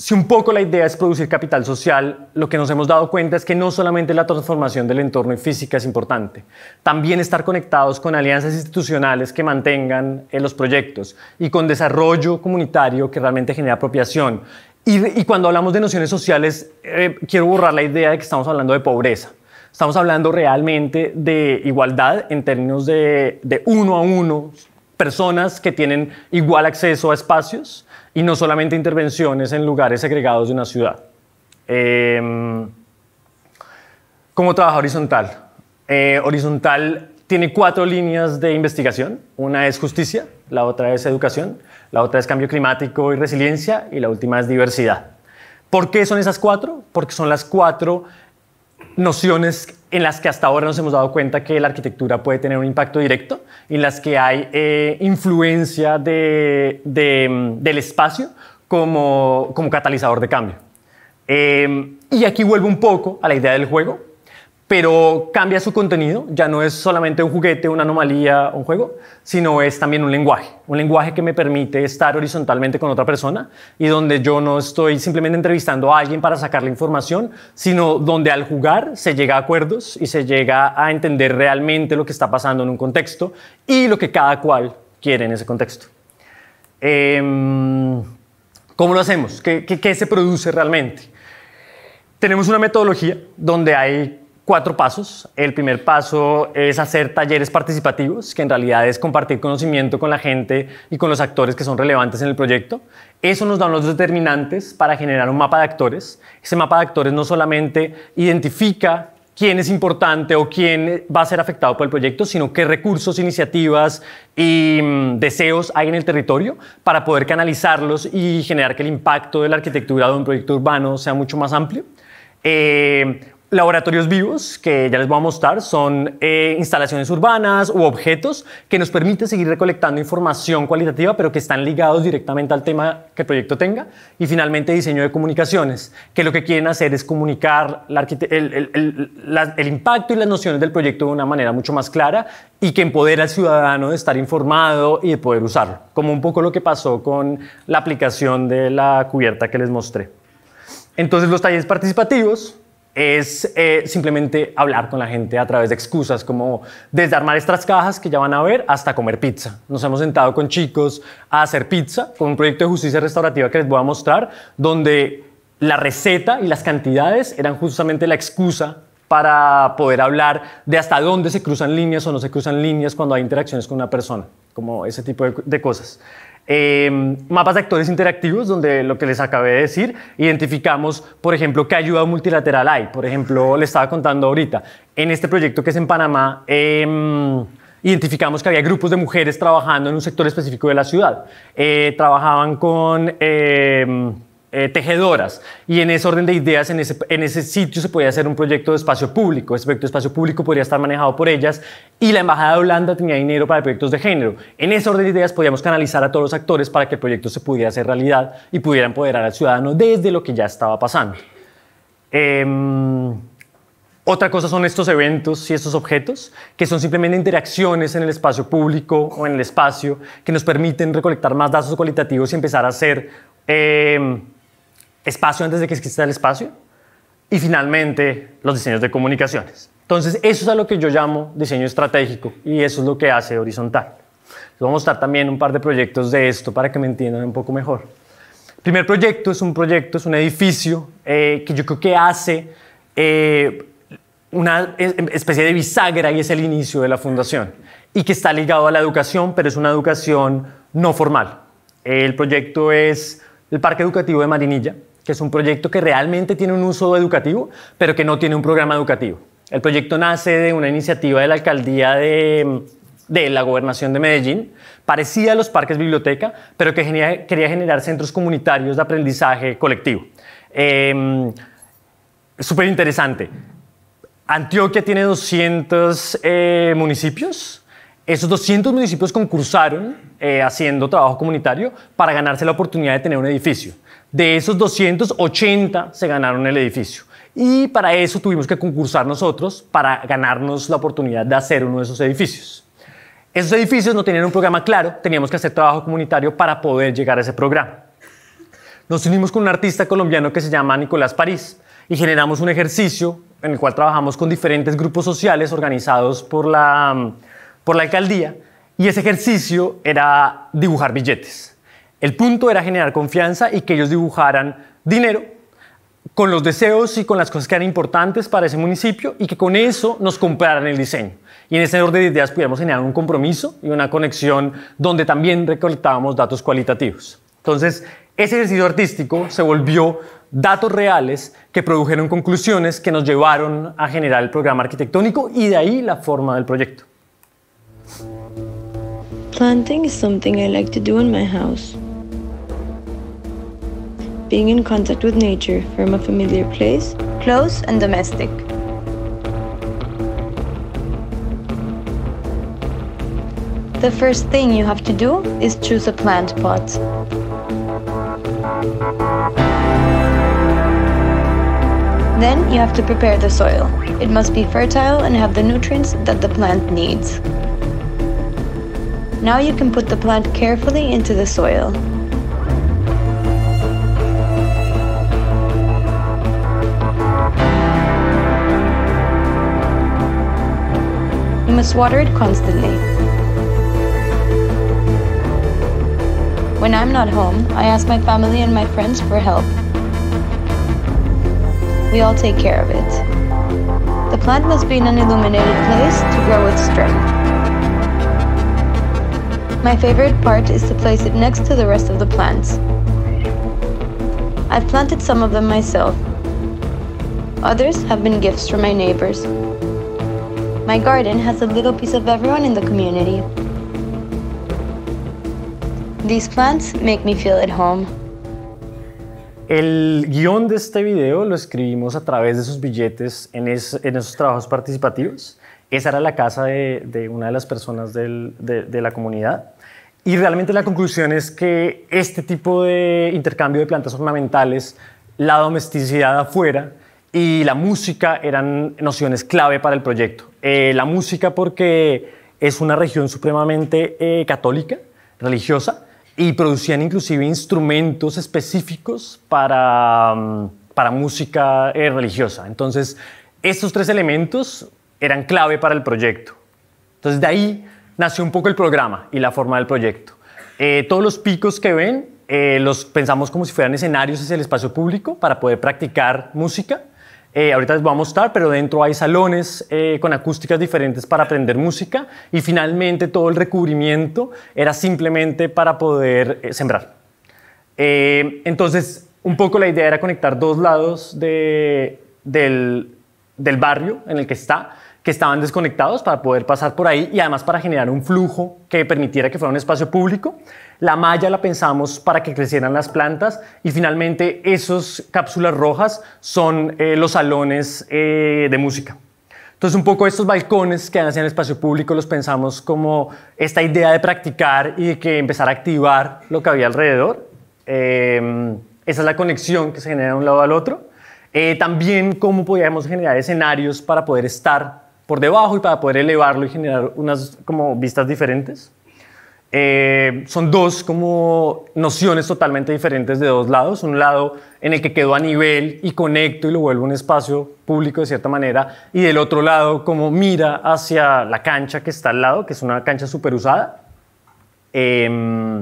si un poco la idea es producir capital social, lo que nos hemos dado cuenta es que no solamente la transformación del entorno y física es importante, también estar conectados con alianzas institucionales que mantengan eh, los proyectos y con desarrollo comunitario que realmente genera apropiación. Y, cuando hablamos de nociones sociales, eh, quiero borrar la idea de que estamos hablando de pobreza. Estamos hablando realmente de igualdad en términos de uno a uno, personas que tienen igual acceso a espacios y no solamente intervenciones en lugares segregados de una ciudad. Em, eh, ¿Cómo trabaja Horizontal? horizontal tiene cuatro líneas de investigación. Una es justicia, la otra es educación, la otra es cambio climático y resiliencia y la última es diversidad. ¿Por qué son esas cuatro? Porque son las cuatro nociones en las que hasta ahora nos hemos dado cuenta que la arquitectura puede tener un impacto directo, en las que hay eh, influencia mm, del espacio como, catalizador de cambio. Eh, y aquí vuelvo un poco a la idea del juego, pero cambia su contenido, ya no es solamente un juguete, una anomalía, un juego, sino es también un lenguaje, un lenguaje que me permite estar horizontalmente con otra persona y donde yo no estoy simplemente entrevistando a alguien para sacar la información, sino donde al jugar se llega a acuerdos y se llega a entender realmente lo que está pasando en un contexto y lo que cada cual quiere en ese contexto. Em, ¿Cómo lo hacemos? qué se produce realmente? Tenemos una metodología donde hay cuatro pasos. El primer paso es hacer talleres participativos, que en realidad es compartir conocimiento con la gente y con los actores que son relevantes en el proyecto. Eso nos da unos determinantes para generar un mapa de actores. Ese mapa de actores no solamente identifica quién es importante o quién va a ser afectado por el proyecto, sino qué recursos, iniciativas y mm, deseos hay en el territorio para poder canalizarlos y generar que el impacto de la arquitectura de un proyecto urbano sea mucho más amplio. Eh, Laboratorios vivos, que ya les voy a mostrar, son eh, instalaciones urbanas u objetos que nos permiten seguir recolectando información cualitativa, pero que están ligados directamente al tema que el proyecto tenga. Y finalmente, diseño de comunicaciones, que lo que quieren hacer es comunicar el, el impacto y las nociones del proyecto de una manera mucho más clara y que empodera al ciudadano de estar informado y de poder usarlo, como un poco lo que pasó con la aplicación de la cubierta que les mostré. Entonces, los talleres participativos es eh, simplemente hablar con la gente a través de excusas, como desde armar estas cajas que ya van a ver hasta comer pizza. Nos hemos sentado con chicos a hacer pizza, con un proyecto de justicia restaurativa que les voy a mostrar, donde la receta y las cantidades eran justamente la excusa para poder hablar de hasta dónde se cruzan líneas o no se cruzan líneas cuando hay interacciones con una persona, como ese tipo de cosas. Em, mapas de actores interactivos, donde lo que les acabé de decir, identificamos, por ejemplo, qué ayuda multilateral hay. Por ejemplo, le estaba contando ahorita, en este proyecto que es en Panamá, em, identificamos que había grupos de mujeres trabajando en un sector específico de la ciudad. Eh, trabajaban con em, eh, tejedoras. Y en ese orden de ideas, en ese, en ese sitio se podía hacer un proyecto de espacio público. Ese proyecto de espacio público podría estar manejado por ellas y la Embajada de Holanda tenía dinero para proyectos de género. En ese orden de ideas podíamos canalizar a todos los actores para que el proyecto se pudiera hacer realidad y pudiera empoderar al ciudadano desde lo que ya estaba pasando. Em, otra cosa son estos eventos y estos objetos, que son simplemente interacciones en el espacio público o en el espacio que nos permiten recolectar más datos cualitativos y empezar a hacer eh, espacio antes de que exista el espacio y finalmente los diseños de comunicaciones. Entonces eso es a lo que yo llamo diseño estratégico y eso es lo que hace horizontal. Les voy a mostrar también un par de proyectos de esto para que me entiendan un poco mejor. El primer proyecto es un proyecto, es un edificio eh, que yo creo que hace eh, una especie de bisagra y es el inicio de la fundación y que está ligado a la educación, pero es una educación no formal. El proyecto es el Parque Educativo de Marinilla, que es un proyecto que realmente tiene un uso educativo, pero que no tiene un programa educativo. El proyecto nace de una iniciativa de la alcaldía de, la gobernación de Medellín, parecida a los parques biblioteca, pero que quería generar centros comunitarios de aprendizaje colectivo. Eh, em, Súper interesante. Antioquia tiene 200 eh, municipios. Esos 200 municipios concursaron eh, haciendo trabajo comunitario para ganarse la oportunidad de tener un edificio. De esos 280 se ganaron el edificio. Y para eso tuvimos que concursar nosotros para ganarnos la oportunidad de hacer uno de esos edificios. Esos edificios no tenían un programa claro, teníamos que hacer trabajo comunitario para poder llegar a ese programa. Nos unimos con un artista colombiano que se llama Nicolás París y generamos un ejercicio en el cual trabajamos con diferentes grupos sociales organizados por la, por la alcaldía y ese ejercicio era dibujar billetes. El punto era generar confianza y que ellos dibujaran dinero con los deseos y con las cosas que eran importantes para ese municipio y que con eso nos compraran el diseño. Y en ese orden de ideas pudiéramos generar un compromiso y una conexión donde también recolectábamos datos cualitativos. Entonces, ese ejercicio artístico se volvió datos reales que produjeron conclusiones que nos llevaron a generar el programa arquitectónico y de ahí la forma del proyecto. Planting is something I like to do in my house. being in contact with nature from a familiar place, close and domestic. The first thing you have to do is choose a plant pot. Then you have to prepare the soil. It must be fertile and have the nutrients that the plant needs. Now you can put the plant carefully into the soil. must water it constantly. When I'm not home, I ask my family and my friends for help. We all take care of it. The plant must be in an illuminated place to grow its strength. My favorite part is to place it next to the rest of the plants. I've planted some of them myself. Others have been gifts from my neighbors. My make me feel home. El guión de este video lo escribimos a través de esos billetes en, esos trabajos participativos. Esa era la casa de, una de las personas de, de la comunidad. Y realmente la conclusión es que este tipo de intercambio de plantas ornamentales, la domesticidad afuera y la música eran nociones clave para el proyecto. Eh, la música porque es una región supremamente eh, católica, religiosa, y producían inclusive instrumentos específicos para, mm, música eh, religiosa. Entonces, estos tres elementos eran clave para el proyecto. Entonces, de ahí nació un poco el programa y la forma del proyecto. todos los picos que ven los pensamos como si fueran escenarios hacia el espacio público para poder practicar música eh, ahorita les voy a mostrar, pero dentro hay salones eh, con acústicas diferentes para aprender música y finalmente todo el recubrimiento era simplemente para poder eh, sembrar. entonces, un poco la idea era conectar dos lados del barrio en el que está, que estaban desconectados para poder pasar por ahí y además para generar un flujo que permitiera que fuera un espacio público. La malla la pensamos para que crecieran las plantas y finalmente esas cápsulas rojas son eh, los salones eh, de música. Entonces un poco estos balcones que dan hacia el espacio público los pensamos como esta idea de practicar y de que empezar a activar lo que había alrededor. Em, esa es la conexión que se genera de un lado al otro. Eh, también cómo podíamos generar escenarios para poder estar por debajo y para poder elevarlo y generar unas como vistas diferentes. Eh, son dos como nociones totalmente diferentes de dos lados. Un lado en el que quedó a nivel y conecto y lo vuelvo un espacio público de cierta manera. Y del otro lado como mira hacia la cancha que está al lado, que es una cancha super usada. Em,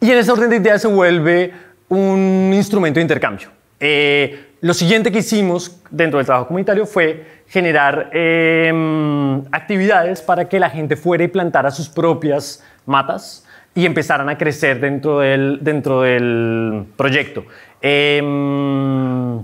y en esa orden de ideas se vuelve un instrumento de intercambio. Eh, lo siguiente que hicimos dentro del trabajo comunitario fue generar em, actividades para que la gente fuera y plantara sus propias matas y empezaran a crecer dentro del, dentro del proyecto. Em,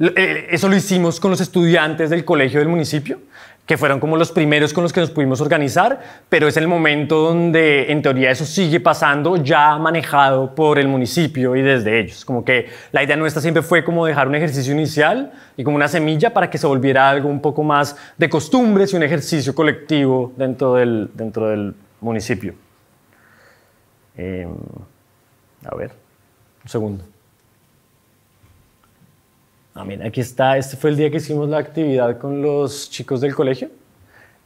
eh, eso lo hicimos con los estudiantes del colegio del municipio, que fueron como los primeros con los que nos pudimos organizar, pero es el momento donde en teoría eso sigue pasando ya manejado por el municipio y desde ellos. Como que la idea nuestra siempre fue como dejar un ejercicio inicial y como una semilla para que se volviera algo un poco más de costumbres y un ejercicio colectivo dentro del, dentro del municipio. Em, a ver, un segundo. Ah, aquí está. Este fue el día que hicimos la actividad con los chicos del colegio.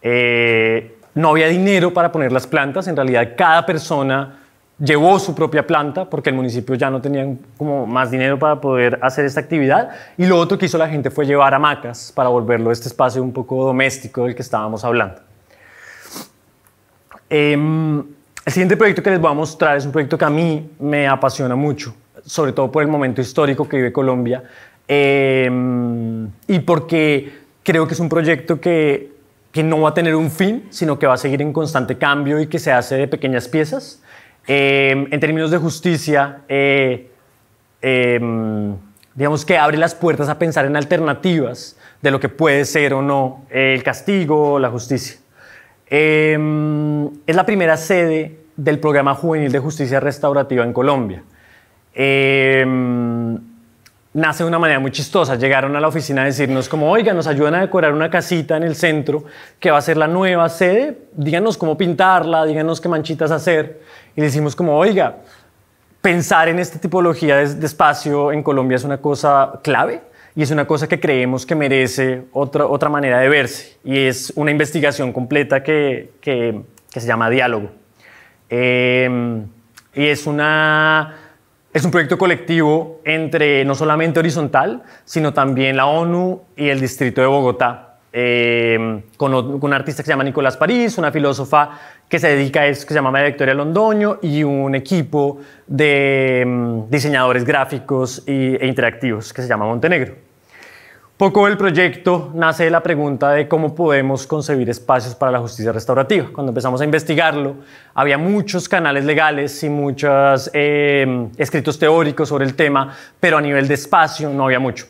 Eh, no había dinero para poner las plantas. En realidad, cada persona llevó su propia planta porque el municipio ya no tenía como más dinero para poder hacer esta actividad. Y lo otro que hizo la gente fue llevar hamacas para volverlo a este espacio un poco doméstico del que estábamos hablando. Em, el siguiente proyecto que les voy a mostrar es un proyecto que a mí me apasiona mucho, sobre todo por el momento histórico que vive Colombia em, y porque creo que es un proyecto que, que, no va a tener un fin, sino que va a seguir en constante cambio y que se hace de pequeñas piezas. Em, en términos de justicia, eh, digamos que abre las puertas a pensar en alternativas de lo que puede ser o no el castigo o la justicia. Em, es la primera sede del programa juvenil de justicia restaurativa en Colombia. Em, nace de una manera muy chistosa. Llegaron a la oficina a decirnos como, oiga, nos ayudan a decorar una casita en el centro que va a ser la nueva sede, díganos cómo pintarla, díganos qué manchitas hacer. Y le decimos como, oiga, pensar en esta tipología de espacio en Colombia es una cosa clave y es una cosa que creemos que merece otra, otra manera de verse y es una investigación completa que, que, se llama Diálogo. Em, y es una... Es un proyecto colectivo entre no solamente Horizontal, sino también la ONU y el Distrito de Bogotá, em, con, un artista que se llama Nicolás París, una filósofa que se dedica a eso, que se llama María Victoria Londoño, y un equipo de em, diseñadores gráficos e interactivos que se llama Montenegro. Poco del proyecto nace de la pregunta de cómo podemos concebir espacios para la justicia restaurativa. Cuando empezamos a investigarlo, había muchos canales legales y muchos em, escritos teóricos sobre el tema, pero a nivel de espacio no había mucho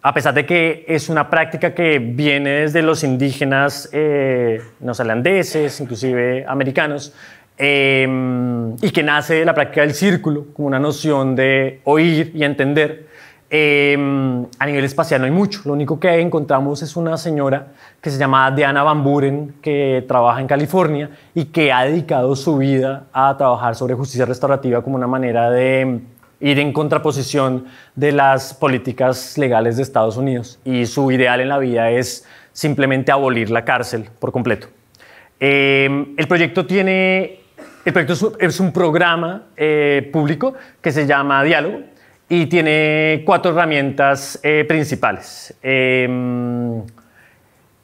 a pesar de que es una práctica que viene desde los indígenas eh, neozelandeses, inclusive americanos, em, y que nace de la práctica del círculo, como una noción de oír y entender, Em, a nivel espacial no hay mucho. Lo único que encontramos es una señora que se llama Diana Van Buren, que trabaja en California y que ha dedicado su vida a trabajar sobre justicia restaurativa como una manera de em, ir en contraposición de las políticas legales de Estados Unidos. Y su ideal en la vida es simplemente abolir la cárcel por completo. Em, el proyecto tiene... El proyecto es un programa eh, público que se llama Diálogo, y tiene cuatro herramientas eh, principales. Em,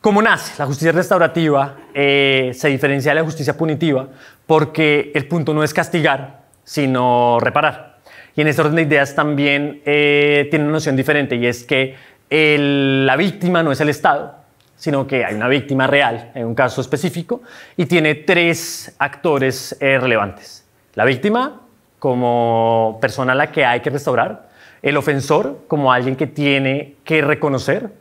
¿Cómo nace la justicia restaurativa? Eh, se diferencia de la justicia punitiva porque el punto no es castigar, sino reparar. Y en este orden de ideas también eh, tiene una noción diferente y es que la víctima no es el Estado, sino que hay una víctima real en un caso específico y tiene tres actores relevantes. La víctima, como persona a la que hay que restaurar, el ofensor como alguien que tiene que reconocer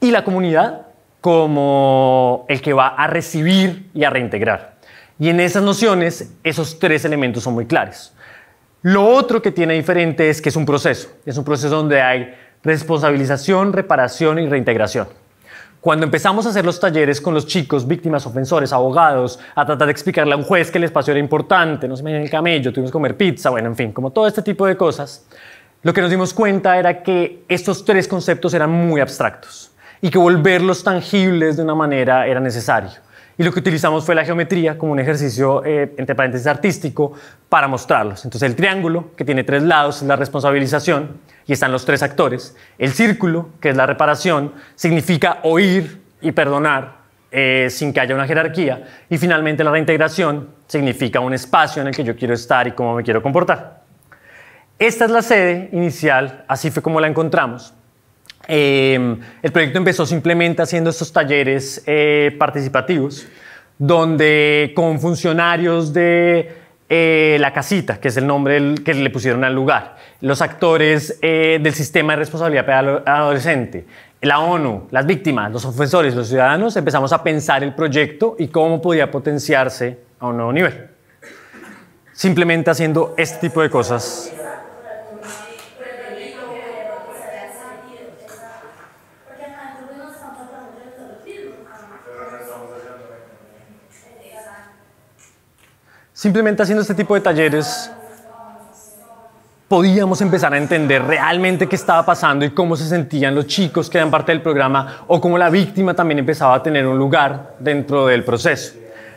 y la comunidad como el que va a recibir y a reintegrar. Y en esas nociones, esos tres elementos son muy claros. Lo otro que tiene diferente es que es un proceso, es un proceso donde hay responsabilización, reparación y reintegración. Cuando empezamos a hacer los talleres con los chicos, víctimas, ofensores, abogados, a tratar de explicarle a un juez que el espacio era importante, no se en el camello, tuvimos que comer pizza, bueno, en fin, como todo este tipo de cosas, lo que nos dimos cuenta era que estos tres conceptos eran muy abstractos y que volverlos tangibles de una manera era necesario. Y lo que utilizamos fue la geometría como un ejercicio, eh, entre paréntesis, artístico para mostrarlos. Entonces el triángulo, que tiene tres lados, es la responsabilización y están los tres actores. El círculo, que es la reparación, significa oír y perdonar eh, sin que haya una jerarquía. Y finalmente la reintegración significa un espacio en el que yo quiero estar y cómo me quiero comportar. Esta es la sede inicial, así fue como la encontramos. Em, el proyecto empezó simplemente haciendo estos talleres eh, participativos, donde con funcionarios de eh, la Casita, que es el nombre que le pusieron al lugar, los actores eh, del sistema de responsabilidad penal adolescente, la ONU, las víctimas, los ofensores, los ciudadanos, empezamos a pensar el proyecto y cómo podía potenciarse a un nuevo nivel. Simplemente haciendo este tipo de cosas Simplemente haciendo este tipo de talleres podíamos empezar a entender realmente qué estaba pasando y cómo se sentían los chicos que eran parte del programa o cómo la víctima también empezaba a tener un lugar dentro del proceso.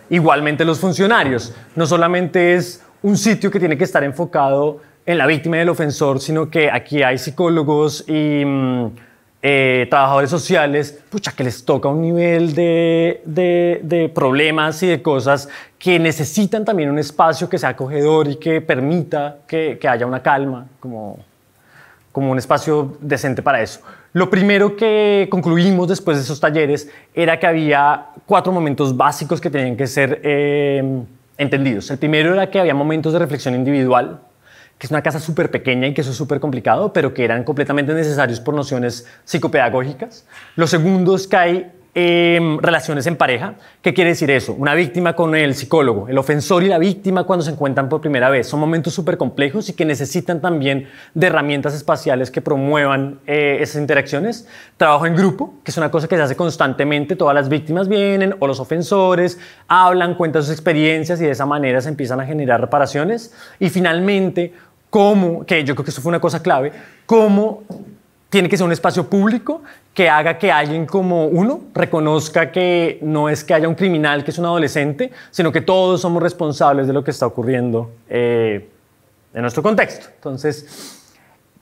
Igualmente los funcionarios, no solamente es un sitio que tiene que estar enfocado en la víctima y el ofensor, sino que aquí hay psicólogos y... Mm, eh, trabajadores sociales, pucha, que les toca un nivel de, de, problemas y de cosas que necesitan también un espacio que sea acogedor y que permita que, que haya una calma, como, como un espacio decente para eso. Lo primero que concluimos después de esos talleres era que había cuatro momentos básicos que tenían que ser eh, entendidos. El primero era que había momentos de reflexión individual, que es una casa súper pequeña y que eso es súper complicado, pero que eran completamente necesarios por nociones psicopedagógicas. Lo segundo es que hay em, relaciones en pareja. ¿Qué quiere decir eso? Una víctima con el psicólogo, el ofensor y la víctima cuando se encuentran por primera vez. Son momentos súper complejos y que necesitan también de herramientas espaciales que promuevan eh, esas interacciones. Trabajo en grupo, que es una cosa que se hace constantemente. Todas las víctimas vienen o los ofensores hablan, cuentan sus experiencias y de esa manera se empiezan a generar reparaciones. Y finalmente, cómo, que yo creo que eso fue una cosa clave, cómo tiene que ser un espacio público que haga que alguien como uno reconozca que no es que haya un criminal que es un adolescente, sino que todos somos responsables de lo que está ocurriendo eh, en nuestro contexto. Entonces,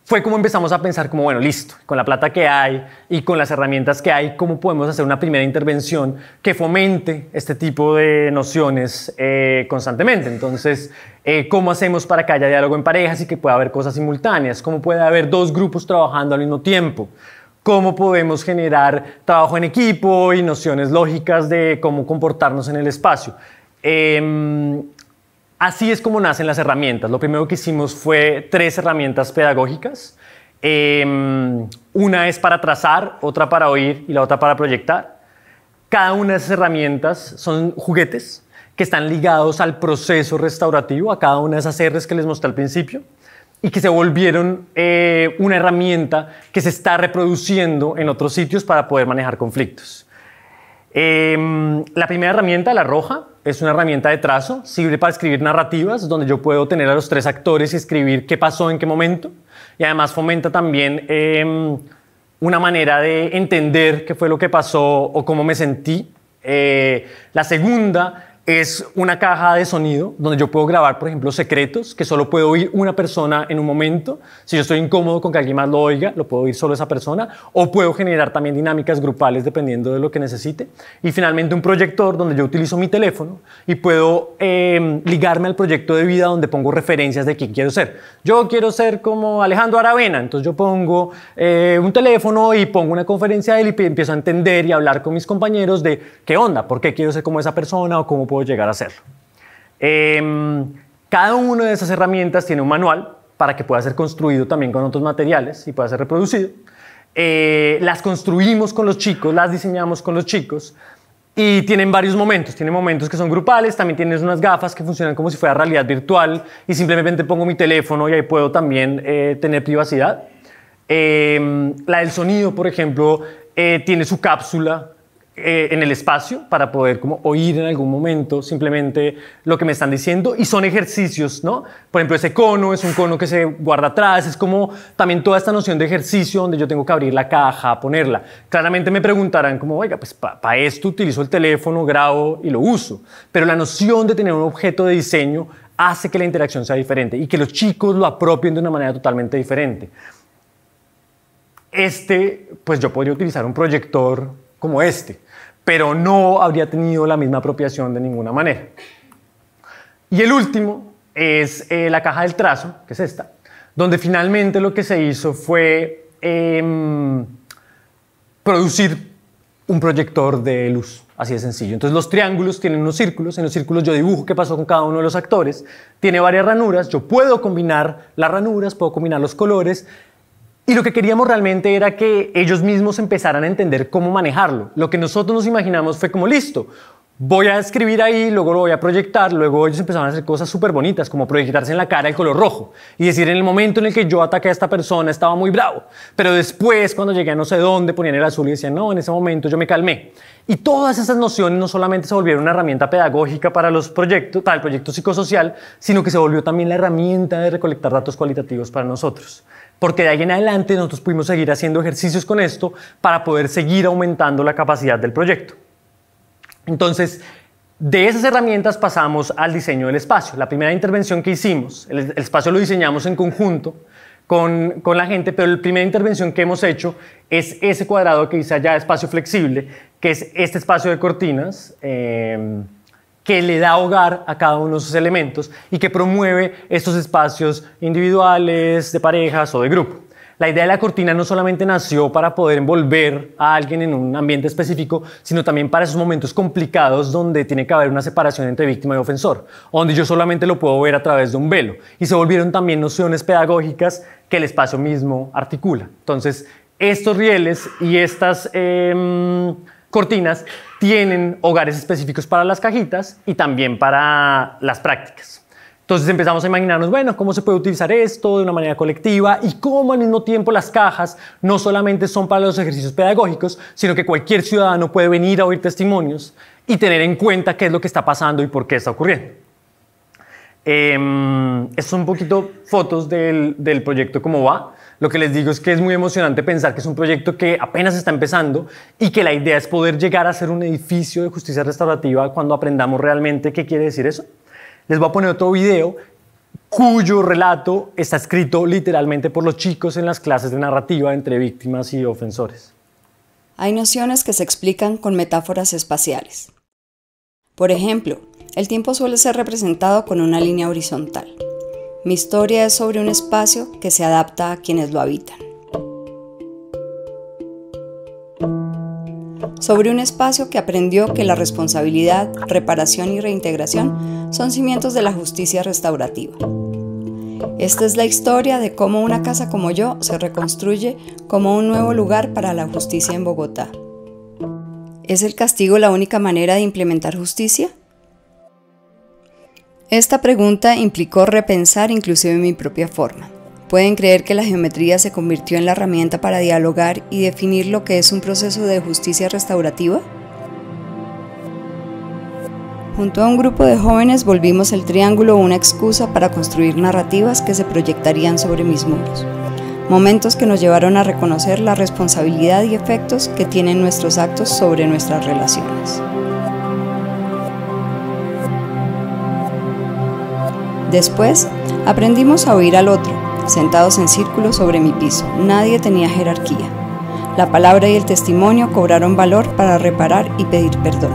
fue como empezamos a pensar como, bueno, listo, con la plata que hay y con las herramientas que hay, ¿cómo podemos hacer una primera intervención que fomente este tipo de nociones eh, constantemente? Entonces, eh, ¿cómo hacemos para que haya diálogo en parejas y que pueda haber cosas simultáneas? ¿Cómo puede haber dos grupos trabajando al mismo tiempo? cómo podemos generar trabajo en equipo y nociones lógicas de cómo comportarnos en el espacio. Em, Así es como nacen las herramientas. Lo primero que hicimos fue tres herramientas pedagógicas. Em, una es para trazar, otra para oír y la otra para proyectar. Cada una de esas herramientas son juguetes que están ligados al proceso restaurativo, a cada una de esas R's que les mostré al principio, y que se volvieron eh, una herramienta que se está reproduciendo en otros sitios para poder manejar conflictos. Em, la primera herramienta, la roja, es una herramienta de trazo, sirve para escribir narrativas, donde yo puedo tener a los tres actores y escribir qué pasó en qué momento. Y además fomenta también em, una manera de entender qué fue lo que pasó o cómo me sentí. Eh, la segunda es una caja de sonido donde yo puedo grabar, por ejemplo, secretos que solo puedo oír una persona en un momento. Si yo estoy incómodo con que alguien más lo oiga, lo puedo oír solo esa persona. O puedo generar también dinámicas grupales dependiendo de lo que necesite. Y finalmente un proyector donde yo utilizo mi teléfono y puedo em, ligarme al proyecto de vida donde pongo referencias de quién quiero ser. Yo quiero ser como Alejandro Aravena, entonces yo pongo eh, un teléfono y pongo una conferencia de él y empiezo a entender y hablar con mis compañeros de qué onda, por qué quiero ser como esa persona o cómo puedo llegar a hacerlo. Em, cada una de esas herramientas tiene un manual para que pueda ser construido también con otros materiales y pueda ser reproducido. Eh, las construimos con los chicos, las diseñamos con los chicos y tienen varios momentos. Tienen momentos que son grupales, también tienes unas gafas que funcionan como si fuera realidad virtual y simplemente pongo mi teléfono y ahí puedo también eh, tener privacidad. Em, la del sonido, por ejemplo, eh, tiene su cápsula eh, en el espacio para poder como oír en algún momento simplemente lo que me están diciendo y son ejercicios, ¿no? Por ejemplo, ese cono es un cono que se guarda atrás, es como también toda esta noción de ejercicio donde yo tengo que abrir la caja, ponerla. Claramente me preguntarán como, oiga, pues para esto utilizo el teléfono, grabo y lo uso, pero la noción de tener un objeto de diseño hace que la interacción sea diferente y que los chicos lo apropien de una manera totalmente diferente. Este, pues yo podría utilizar un proyector como este, pero no habría tenido la misma apropiación de ninguna manera. Y el último es eh, la caja del trazo, que es esta, donde finalmente lo que se hizo fue em, producir un proyector de luz, así de sencillo. Entonces los triángulos tienen unos círculos, en los círculos yo dibujo qué pasó con cada uno de los actores, tiene varias ranuras, yo puedo combinar las ranuras, puedo combinar los colores y lo que queríamos realmente era que ellos mismos empezaran a entender cómo manejarlo. Lo que nosotros nos imaginamos fue como listo. Voy a escribir ahí, luego lo voy a proyectar, luego ellos empezaron a hacer cosas súper bonitas, como proyectarse en la cara el color rojo y decir en el momento en el que yo ataqué a esta persona estaba muy bravo, pero después cuando llegué a no sé dónde ponían el azul y decían, no, en ese momento yo me calmé. Y todas esas nociones no solamente se volvieron una herramienta pedagógica para, los proyectos, el proyecto psicosocial, sino que se volvió también la herramienta de recolectar datos cualitativos para nosotros porque de ahí en adelante nosotros pudimos seguir haciendo ejercicios con esto para poder seguir aumentando la capacidad del proyecto. Entonces, de esas herramientas pasamos al diseño del espacio. La primera intervención que hicimos, el, espacio lo diseñamos en conjunto con, con, la gente, pero la primera intervención que hemos hecho es ese cuadrado que dice allá, espacio flexible, que es este espacio de cortinas. Eh, que le da hogar a cada uno de sus elementos y que promueve estos espacios individuales, de parejas o de grupo. La idea de la cortina no solamente nació para poder envolver a alguien en un ambiente específico, sino también para esos momentos complicados donde tiene que haber una separación entre víctima y ofensor, donde yo solamente lo puedo ver a través de un velo. Y se volvieron también nociones pedagógicas que el espacio mismo articula. Entonces, estos rieles y estas... Em, cortinas tienen hogares específicos para las cajitas y también para las prácticas. Entonces empezamos a imaginarnos, bueno, cómo se puede utilizar esto de una manera colectiva y cómo al mismo tiempo las cajas no solamente son para los ejercicios pedagógicos, sino que cualquier ciudadano puede venir a oír testimonios y tener en cuenta qué es lo que está pasando y por qué está ocurriendo. Eh, son un poquito fotos del, del proyecto cómo va. Lo que les digo es que es muy emocionante pensar que es un proyecto que apenas está empezando y que la idea es poder llegar a ser un edificio de justicia restaurativa cuando aprendamos realmente qué quiere decir eso. Les voy a poner otro video cuyo relato está escrito literalmente por los chicos en las clases de narrativa entre víctimas y ofensores. Hay nociones que se explican con metáforas espaciales. Por ejemplo, el tiempo suele ser representado con una línea horizontal. Mi historia es sobre un espacio que se adapta a quienes lo habitan. Sobre un espacio que aprendió que la responsabilidad, reparación y reintegración son cimientos de la justicia restaurativa. Esta es la historia de cómo una casa como yo se reconstruye como un nuevo lugar para la justicia en Bogotá. ¿Es el castigo la única manera de implementar justicia? Esta pregunta implicó repensar inclusive mi propia forma. Pueden creer que la geometría se convirtió en la herramienta para dialogar y definir lo que es un proceso de justicia restaurativa? Junto a un grupo de jóvenes volvimos el triángulo una excusa para construir narrativas que se proyectarían sobre mis muros. Momentos que nos llevaron a reconocer la responsabilidad y efectos que tienen nuestros actos sobre nuestras relaciones. Después, aprendimos a oír al otro, sentados en círculo sobre mi piso. Nadie tenía jerarquía. La palabra y el testimonio cobraron valor para reparar y pedir perdón.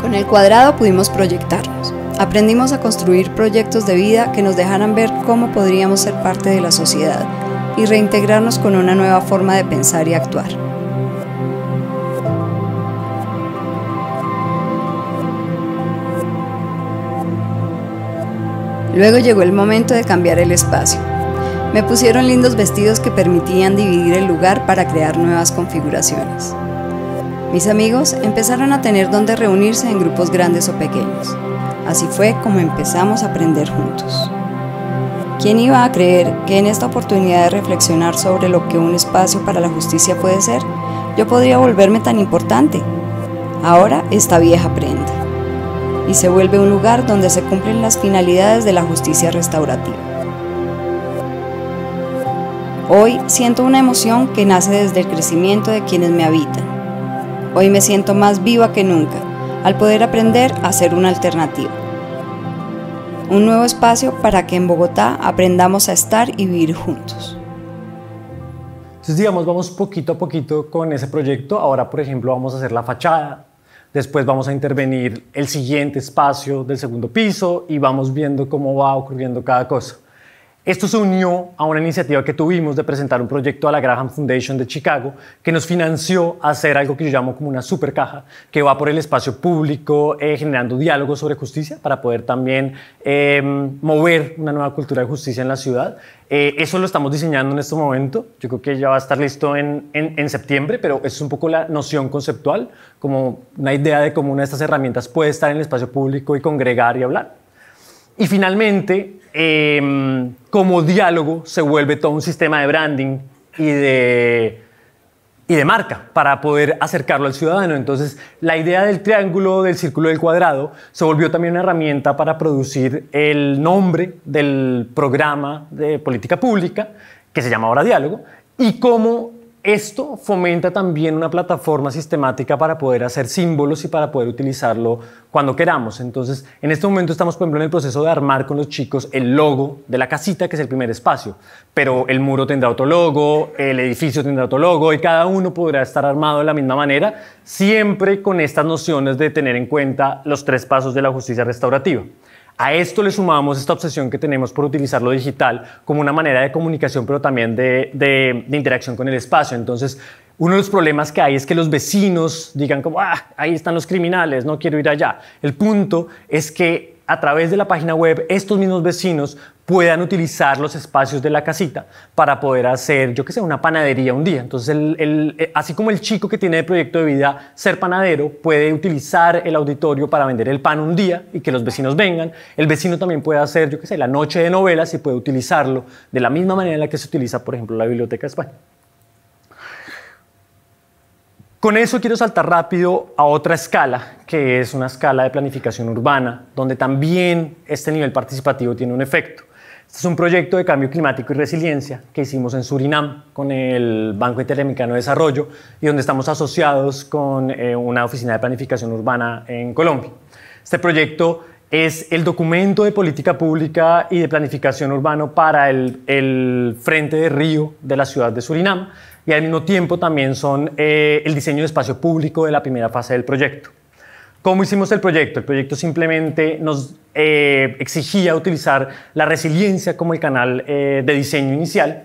Con el cuadrado pudimos proyectarnos. Aprendimos a construir proyectos de vida que nos dejaran ver cómo podríamos ser parte de la sociedad y reintegrarnos con una nueva forma de pensar y actuar. Luego llegó el momento de cambiar el espacio. Me pusieron lindos vestidos que permitían dividir el lugar para crear nuevas configuraciones. Mis amigos empezaron a tener donde reunirse en grupos grandes o pequeños. Así fue como empezamos a aprender juntos. ¿Quién iba a creer que en esta oportunidad de reflexionar sobre lo que un espacio para la justicia puede ser, yo podría volverme tan importante? Ahora esta vieja prenda y se vuelve un lugar donde se cumplen las finalidades de la justicia restaurativa. Hoy siento una emoción que nace desde el crecimiento de quienes me habitan. Hoy me siento más viva que nunca al poder aprender a ser una alternativa. Un nuevo espacio para que en Bogotá aprendamos a estar y vivir juntos. Entonces, digamos, vamos poquito a poquito con ese proyecto. Ahora, por ejemplo, vamos a hacer la fachada Después vamos a intervenir el siguiente espacio del segundo piso y vamos viendo cómo va ocurriendo cada cosa. Esto se unió a una iniciativa que tuvimos de presentar un proyecto a la Graham Foundation de Chicago que nos financió hacer algo que yo llamo como una supercaja que va por el espacio público eh, generando diálogo sobre justicia para poder también em, mover una nueva cultura de justicia en la ciudad. Eh, eso lo estamos diseñando en este momento. Yo creo que ya va a estar listo en, en septiembre, pero es un poco la noción conceptual, como una idea de cómo una de estas herramientas puede estar en el espacio público y congregar y hablar. Y finalmente, Em, como diálogo se vuelve todo un sistema de branding y de, y de marca para poder acercarlo al ciudadano. Entonces, la idea del triángulo, del círculo, del cuadrado, se volvió también una herramienta para producir el nombre del programa de política pública, que se llama ahora diálogo, y cómo esto fomenta también una plataforma sistemática para poder hacer símbolos y para poder utilizarlo cuando queramos. Entonces, en este momento estamos, por ejemplo, en el proceso de armar con los chicos el logo de la casita, que es el primer espacio. Pero el muro tendrá otro logo, el edificio tendrá otro logo y cada uno podrá estar armado de la misma manera, siempre con estas nociones de tener en cuenta los tres pasos de la justicia restaurativa. A esto le sumamos esta obsesión que tenemos por utilizar lo digital como una manera de comunicación, pero también de, de, interacción con el espacio. Entonces, uno de los problemas que hay es que los vecinos digan como, ah, ahí están los criminales, no quiero ir allá. El punto es que a través de la página web estos mismos vecinos puedan utilizar los espacios de la casita para poder hacer, yo que sé, una panadería un día. Entonces, el, eh, así como el chico que tiene de proyecto de vida ser panadero puede utilizar el auditorio para vender el pan un día y que los vecinos vengan, el vecino también puede hacer, yo que sé, la noche de novelas y puede utilizarlo de la misma manera en la que se utiliza, por ejemplo, la Biblioteca de España. Con eso quiero saltar rápido a otra escala, que es una escala de planificación urbana, donde también este nivel participativo tiene un efecto. Este es un proyecto de cambio climático y resiliencia que hicimos en Surinam con el Banco Interamericano de Desarrollo y donde estamos asociados con eh, una oficina de planificación urbana en Colombia. Este proyecto es el documento de política pública y de planificación urbano para el, frente de río de la ciudad de Surinam y al mismo tiempo también son eh, el diseño de espacio público de la primera fase del proyecto. ¿Cómo hicimos el proyecto? El proyecto simplemente nos eh, exigía utilizar la resiliencia como el canal eh, de diseño inicial,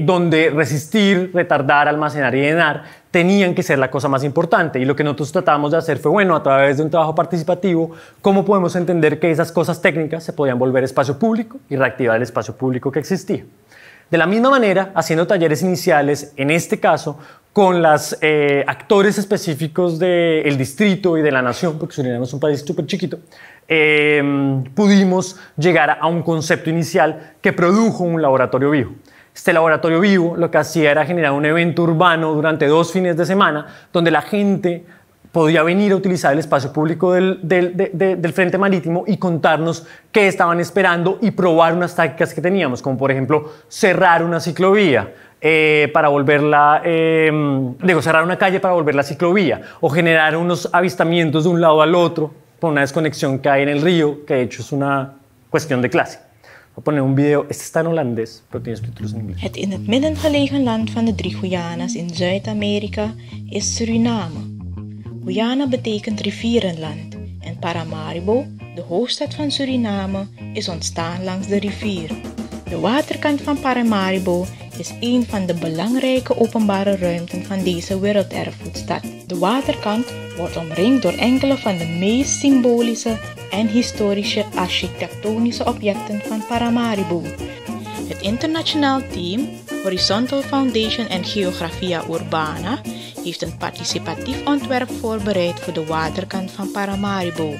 donde resistir, retardar, almacenar y llenar tenían que ser la cosa más importante. Y lo que nosotros tratábamos de hacer fue, bueno, a través de un trabajo participativo, ¿cómo podemos entender que esas cosas técnicas se podían volver espacio público y reactivar el espacio público que existía? De la misma manera, haciendo talleres iniciales, en este caso, con los eh, actores específicos del distrito y de la nación, porque Surinam es un país súper chiquito, eh, pudimos llegar a un concepto inicial que produjo un laboratorio vivo. Este laboratorio vivo lo que hacía era generar un evento urbano durante dos fines de semana donde la gente podía venir a utilizar el espacio público del, Frente Marítimo y contarnos qué estaban esperando y probar unas tácticas que teníamos, como por ejemplo cerrar una ciclovía. Eh, para volverla, eh, cerrar una calle para volver la ciclovía o generar unos avistamientos de un lado al otro por una desconexión que hay en el río, que de hecho es una cuestión de clase. Voy a video, este está en holandés, pero tiene subtítulos en inglés. Het in het midden gelegen land van de drie Guyana's in Zuid-Amerika is Suriname. Guyana betekent rivierenland en Paramaribo, de hoofdstad van Suriname, is ontstaan langs de rivier. De waterkant van Paramaribo is een van de belangrijke openbare ruimten van deze werelderfgoedstad. De waterkant wordt omringd door enkele van de meest symbolische en historische architectonische objecten van Paramaribo. Het internationaal team Horizontal Foundation en Geografia Urbana heeft een participatief ontwerp voorbereid voor de waterkant van Paramaribo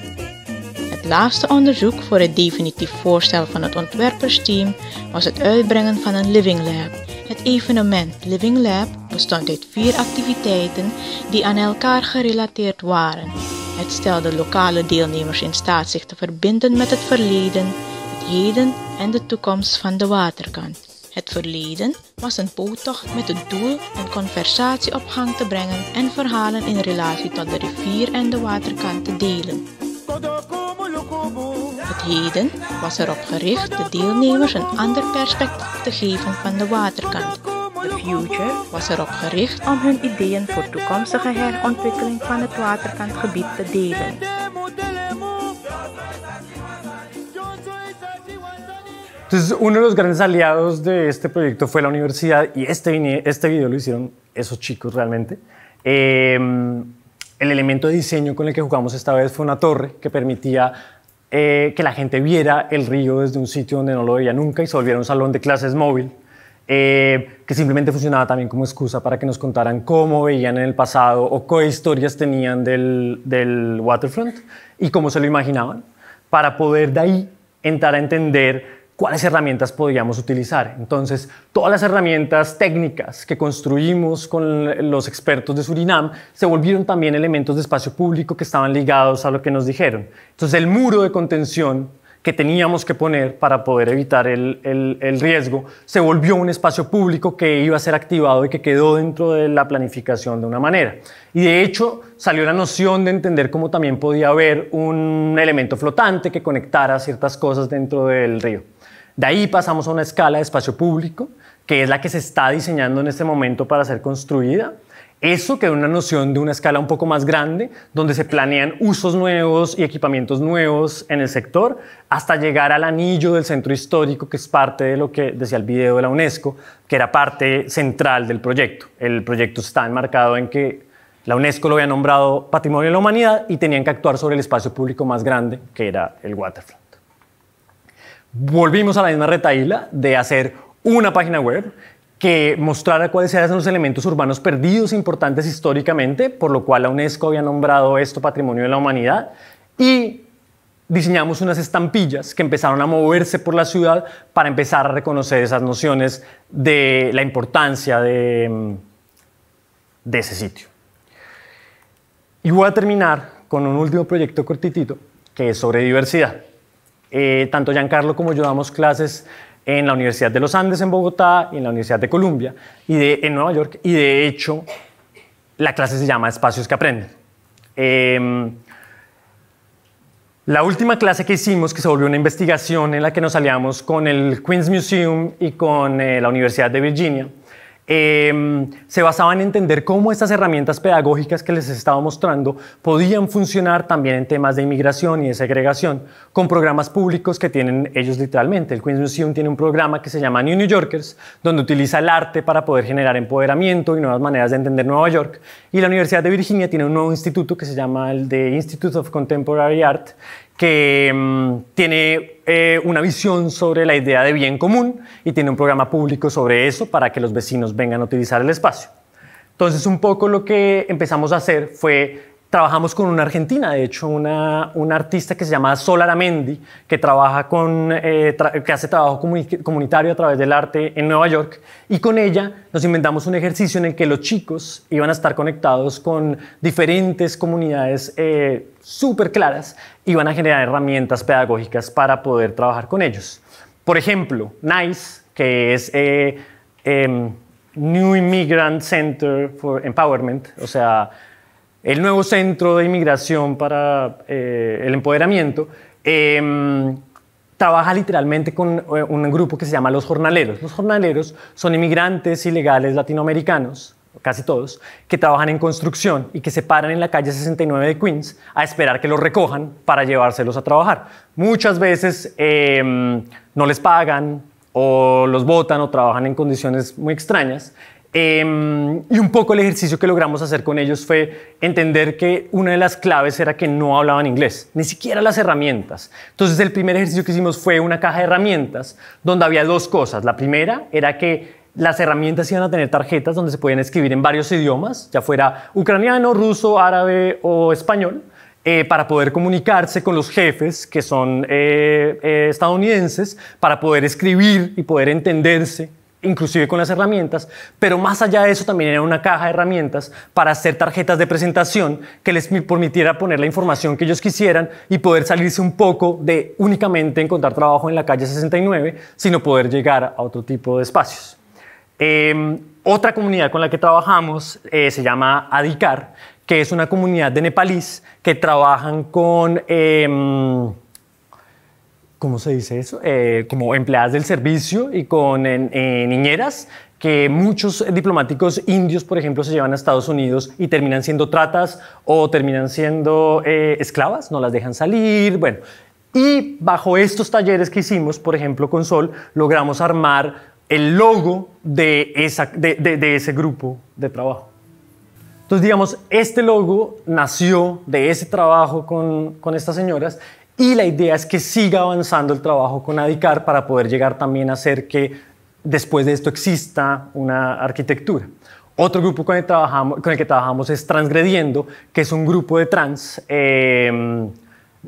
laatste onderzoek voor het definitief voorstel van het ontwerpersteam was het uitbrengen van een Living Lab. Het evenement Living Lab bestond uit vier activiteiten die aan elkaar gerelateerd waren. Het stelde lokale deelnemers in staat zich te verbinden met het verleden, het heden en de toekomst van de waterkant. Het verleden was een boottocht met het doel een conversatie op gang te brengen en verhalen in relatie tot de rivier en de waterkant te delen. Het heden was erop gericht de deelnemers een ander perspectief te geven van de waterkant. Het Future was erop gericht om hun ideeën voor toekomstige herontwikkeling van het waterkantgebied te delen. Entonces, dus uno de los grandes aliados de este proyecto fue la universidad y este, este video lo hicieron esos chicos realmente. Eh, El elemento de diseño con el que jugamos esta vez fue una torre que permitía eh, que la gente viera el río desde un sitio donde no lo veía nunca y se volviera un salón de clases móvil. Eh, que simplemente funcionaba también como excusa para que nos contaran cómo veían en el pasado o qué historias tenían del, del waterfront y cómo se lo imaginaban, para poder de ahí entrar a entender cuáles herramientas podíamos utilizar. Entonces, todas las herramientas técnicas que construimos con los expertos de Surinam se volvieron también elementos de espacio público que estaban ligados a lo que nos dijeron. Entonces, el muro de contención que teníamos que poner para poder evitar el, el riesgo se volvió un espacio público que iba a ser activado y que quedó dentro de la planificación de una manera. Y de hecho, salió la noción de entender cómo también podía haber un elemento flotante que conectara ciertas cosas dentro del río. De ahí pasamos a una escala de espacio público, que es la que se está diseñando en este momento para ser construida. Eso que es una noción de una escala un poco más grande, donde se planean usos nuevos y equipamientos nuevos en el sector, hasta llegar al anillo del centro histórico, que es parte de lo que decía el video de la UNESCO, que era parte central del proyecto. El proyecto está enmarcado en que la UNESCO lo había nombrado Patrimonio de la Humanidad y tenían que actuar sobre el espacio público más grande, que era el Waterfront volvimos a la misma retaíla de hacer una página web que mostrara cuáles eran los elementos urbanos perdidos importantes históricamente, por lo cual la UNESCO había nombrado esto Patrimonio de la Humanidad, y diseñamos unas estampillas que empezaron a moverse por la ciudad para empezar a reconocer esas nociones de la importancia de mm, ese sitio. Y voy a terminar con un último proyecto cortitito, que es sobre diversidad. Eh, tanto Giancarlo como yo damos clases en la Universidad de los Andes en Bogotá y en la Universidad de Columbia y en Nueva York. Y de hecho, la clase se llama Espacios que Aprenden. Em, la última clase que hicimos, que se volvió una investigación en la que nos aliamos con el Queens Museum y con eh, la Universidad de Virginia, eh, se basaba en entender cómo estas herramientas pedagógicas que les estaba mostrando podían funcionar también en temas de inmigración y de segregación, con programas públicos que tienen ellos literalmente. El Queens Museum tiene un programa que se llama New New Yorkers, donde utiliza el arte para poder generar empoderamiento y nuevas maneras de entender Nueva York. Y la Universidad de Virginia tiene un nuevo instituto que se llama el de Institute of Contemporary Art, que mm, tiene eh, una visión sobre la idea de bien común y tiene un programa público sobre eso para que los vecinos vengan a utilizar el espacio. Entonces, un poco lo que empezamos a hacer fue Trabajamos con una argentina, de hecho, una, artista que se llama Solara Mendy, que, trabaja con, eh, que hace trabajo comunitario a través del arte en Nueva York. Y con ella nos inventamos un ejercicio en el que los chicos iban a estar conectados con diferentes comunidades eh, súper claras y van a generar herramientas pedagógicas para poder trabajar con ellos. Por ejemplo, NICE, que es... Eh, em, New Immigrant Center for Empowerment, o sea, el nuevo Centro de Inmigración para eh, el Empoderamiento, em, trabaja literalmente con eh, un grupo que se llama los jornaleros. Los jornaleros son inmigrantes ilegales latinoamericanos, casi todos, que trabajan en construcción y que se paran en la calle 69 de Queens a esperar que los recojan para llevárselos a trabajar. Muchas veces em, no les pagan o los votan o trabajan en condiciones muy extrañas. Em, y un poco el ejercicio que logramos hacer con ellos fue entender que una de las claves era que no hablaban inglés, ni siquiera las herramientas. Entonces el primer ejercicio que hicimos fue una caja de herramientas donde había dos cosas. La primera era que las herramientas iban a tener tarjetas donde se podían escribir en varios idiomas, ya fuera ucraniano, ruso, árabe o español. Eh, para poder comunicarse con los jefes que son eh, eh, estadounidenses, para poder escribir y poder entenderse inclusive con las herramientas, pero más allá de eso también era una caja de herramientas para hacer tarjetas de presentación que les permitiera poner la información que ellos quisieran y poder salirse un poco de únicamente encontrar trabajo en la calle 69, sino poder llegar a otro tipo de espacios. Em, otra comunidad con la que trabajamos eh, se llama Adicar, que es una comunidad de nepalíes que trabajan con... Em, ¿cómo se dice eso? Eh, como empleadas del servicio y con niñeras que muchos diplomáticos indios, por ejemplo, se llevan a Estados Unidos y terminan siendo tratas o terminan siendo eh, esclavas, no las dejan salir, bueno. Y bajo estos talleres que hicimos, por ejemplo, con Sol, logramos armar el logo de, esa, de, de ese grupo de trabajo. Entonces, digamos, este logo nació de ese trabajo con, con estas señoras y la idea es que siga avanzando el trabajo con ADICAR para poder llegar también a hacer que después de esto exista una arquitectura. Otro grupo con el, trabajamos, con el que trabajamos es Transgrediendo, que es un grupo de trans. Em,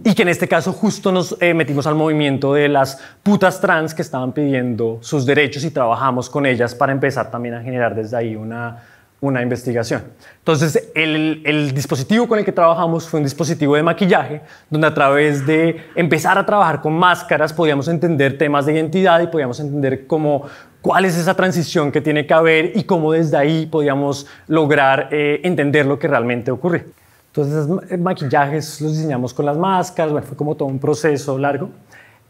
y que en este caso justo nos eh, metimos al movimiento de las putas trans que estaban pidiendo sus derechos y trabajamos con ellas para empezar también a generar desde ahí una, una investigación. Entonces, el, el, dispositivo con el que trabajamos fue un dispositivo de maquillaje, donde a través de empezar a trabajar con máscaras podíamos entender temas de identidad y podíamos entender cómo, cuál es esa transición que tiene que haber y cómo desde ahí podíamos lograr eh, entender lo que realmente ocurre. Entonces, esos maquillajes los diseñamos con las máscaras, bueno, fue como todo un proceso largo.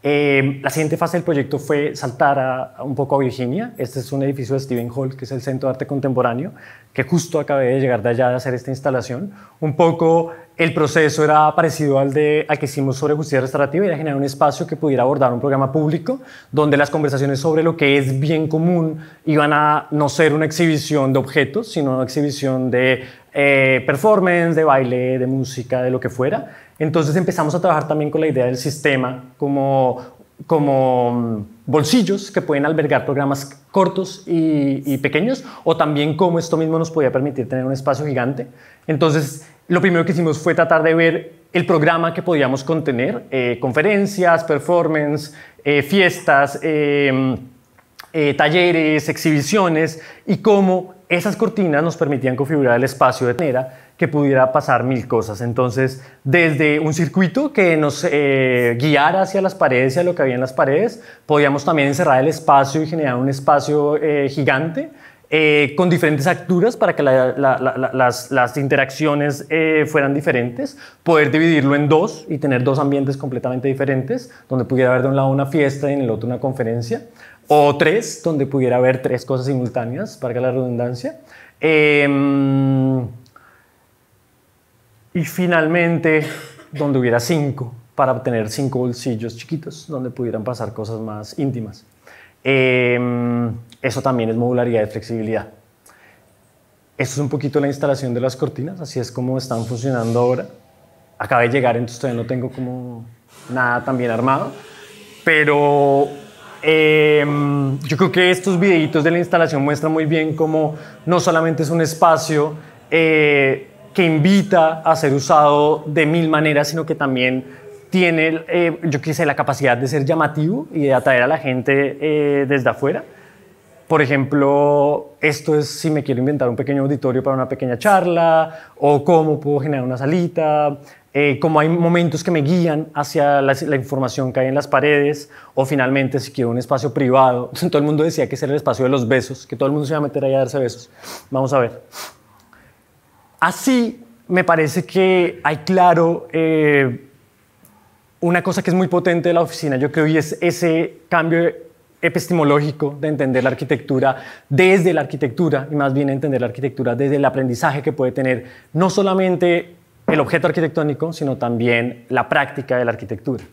Eh, la siguiente fase del proyecto fue saltar un poco a Virginia. Este es un edificio de Stephen Hall, que es el Centro de Arte Contemporáneo, que justo acabé de llegar de allá de hacer esta instalación. Un poco el proceso era parecido al, de, al que hicimos sobre justicia restaurativa, era generar un espacio que pudiera abordar un programa público donde las conversaciones sobre lo que es bien común iban a no ser una exhibición de objetos, sino una exhibición de eh, performance, de baile, de música, de lo que fuera, entonces empezamos a trabajar también con la idea del sistema como, mm, bolsillos que pueden albergar programas cortos y, pequeños, o también cómo esto mismo nos podía permitir tener un espacio gigante. Entonces, lo primero que hicimos fue tratar de ver el programa que podíamos contener, eh, conferencias, performance, eh, fiestas, eh, talleres, exhibiciones, y cómo esas cortinas nos permitían configurar el espacio de manera que pudiera pasar mil cosas. Entonces, desde un circuito que nos eh, guiara hacia las paredes y a lo que había en las paredes, podíamos también encerrar el espacio y generar un espacio eh, gigante. Eh, con diferentes alturas para que las, interacciones fueran diferentes, poder dividirlo en dos y tener dos ambientes completamente diferentes, donde pudiera haber de un lado una fiesta y en el otro una conferencia, o tres, donde pudiera haber tres cosas simultáneas, para que la redundancia. Em, y finalmente, donde hubiera cinco, para obtener cinco bolsillos chiquitos, donde pudieran pasar cosas más íntimas. Em, eso también es modularidad y flexibilidad. Esto es un poquito la instalación de las cortinas, así es como están funcionando ahora. Acabé de llegar, entonces todavía no tengo como nada tan bien armado, pero em, yo creo que estos videitos de la instalación muestran muy bien cómo no solamente es un espacio eh, que invita a ser usado de mil maneras, sino que también tiene, eh, yo qué la capacidad de ser llamativo y de atraer a la gente eh, desde afuera. Por ejemplo, esto es si me quiero inventar un pequeño auditorio para una pequeña charla, o cómo puedo generar una salita, cómo eh, como hay momentos que me guían hacia la, información que hay en las paredes, o finalmente si quiero un espacio privado. Todo el mundo decía que ese el espacio de los besos, que todo el mundo se iba a meter ahí a darse besos. Vamos a ver. Así me parece que hay claro eh, una cosa que es muy potente de la oficina, yo creo, y es ese cambio epistemológico de entender la arquitectura desde la arquitectura, y más bien entender la arquitectura desde el aprendizaje que puede tener no solamente el objeto arquitectónico, sino también la práctica de la arquitectura.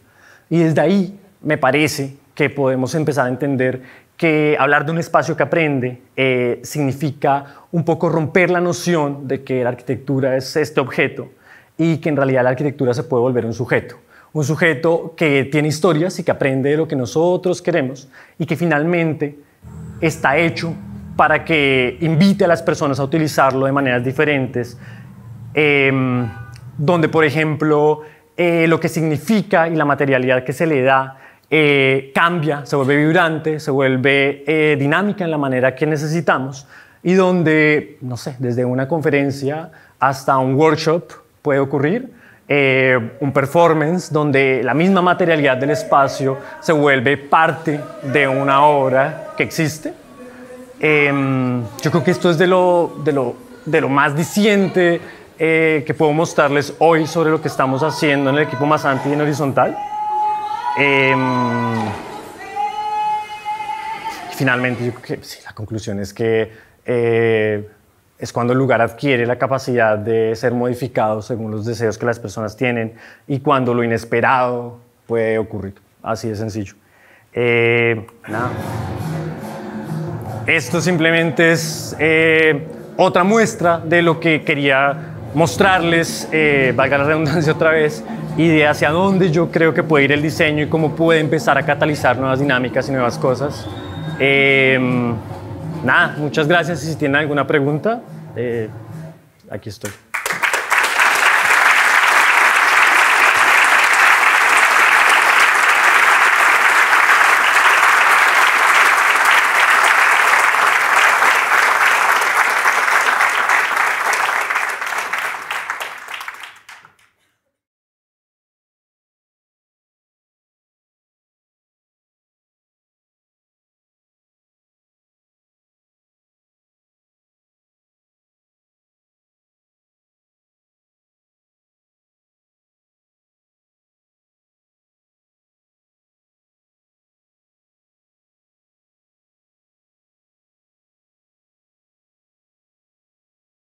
Y desde ahí me parece que podemos empezar a entender que hablar de un espacio que aprende eh, significa un poco romper la noción de que la arquitectura es este objeto y que en realidad la arquitectura se puede volver un sujeto. Un sujeto que tiene historias y que aprende de lo que nosotros queremos y que finalmente está hecho para que invite a las personas a utilizarlo de maneras diferentes, em, donde por ejemplo eh, lo que significa y la materialidad que se le da eh, cambia, se vuelve vibrante, se vuelve eh, dinámica en la manera que necesitamos y donde, no sé, desde una conferencia hasta un workshop puede ocurrir, eh, un performance donde la misma materialidad del espacio se vuelve parte de una obra que existe. Em, yo creo que esto es de lo, de lo, de lo más diciente que puedo mostrarles hoy sobre lo que estamos haciendo en el equipo más y en horizontal. Eh, finalmente, que, la conclusión es que eh, es cuando el lugar adquiere la capacidad de ser modificado según los deseos que las personas tienen y cuando lo inesperado puede ocurrir. Así de sencillo. Eh, Esto simplemente es eh, otra muestra de lo que quería mostrarles, eh, valga la redundancia otra vez, y de hacia dónde yo creo que puede ir el diseño y cómo puede empezar a catalizar nuevas dinámicas y nuevas cosas. Em, nada, muchas gracias y si tienen alguna pregunta, eh, aquí estoy.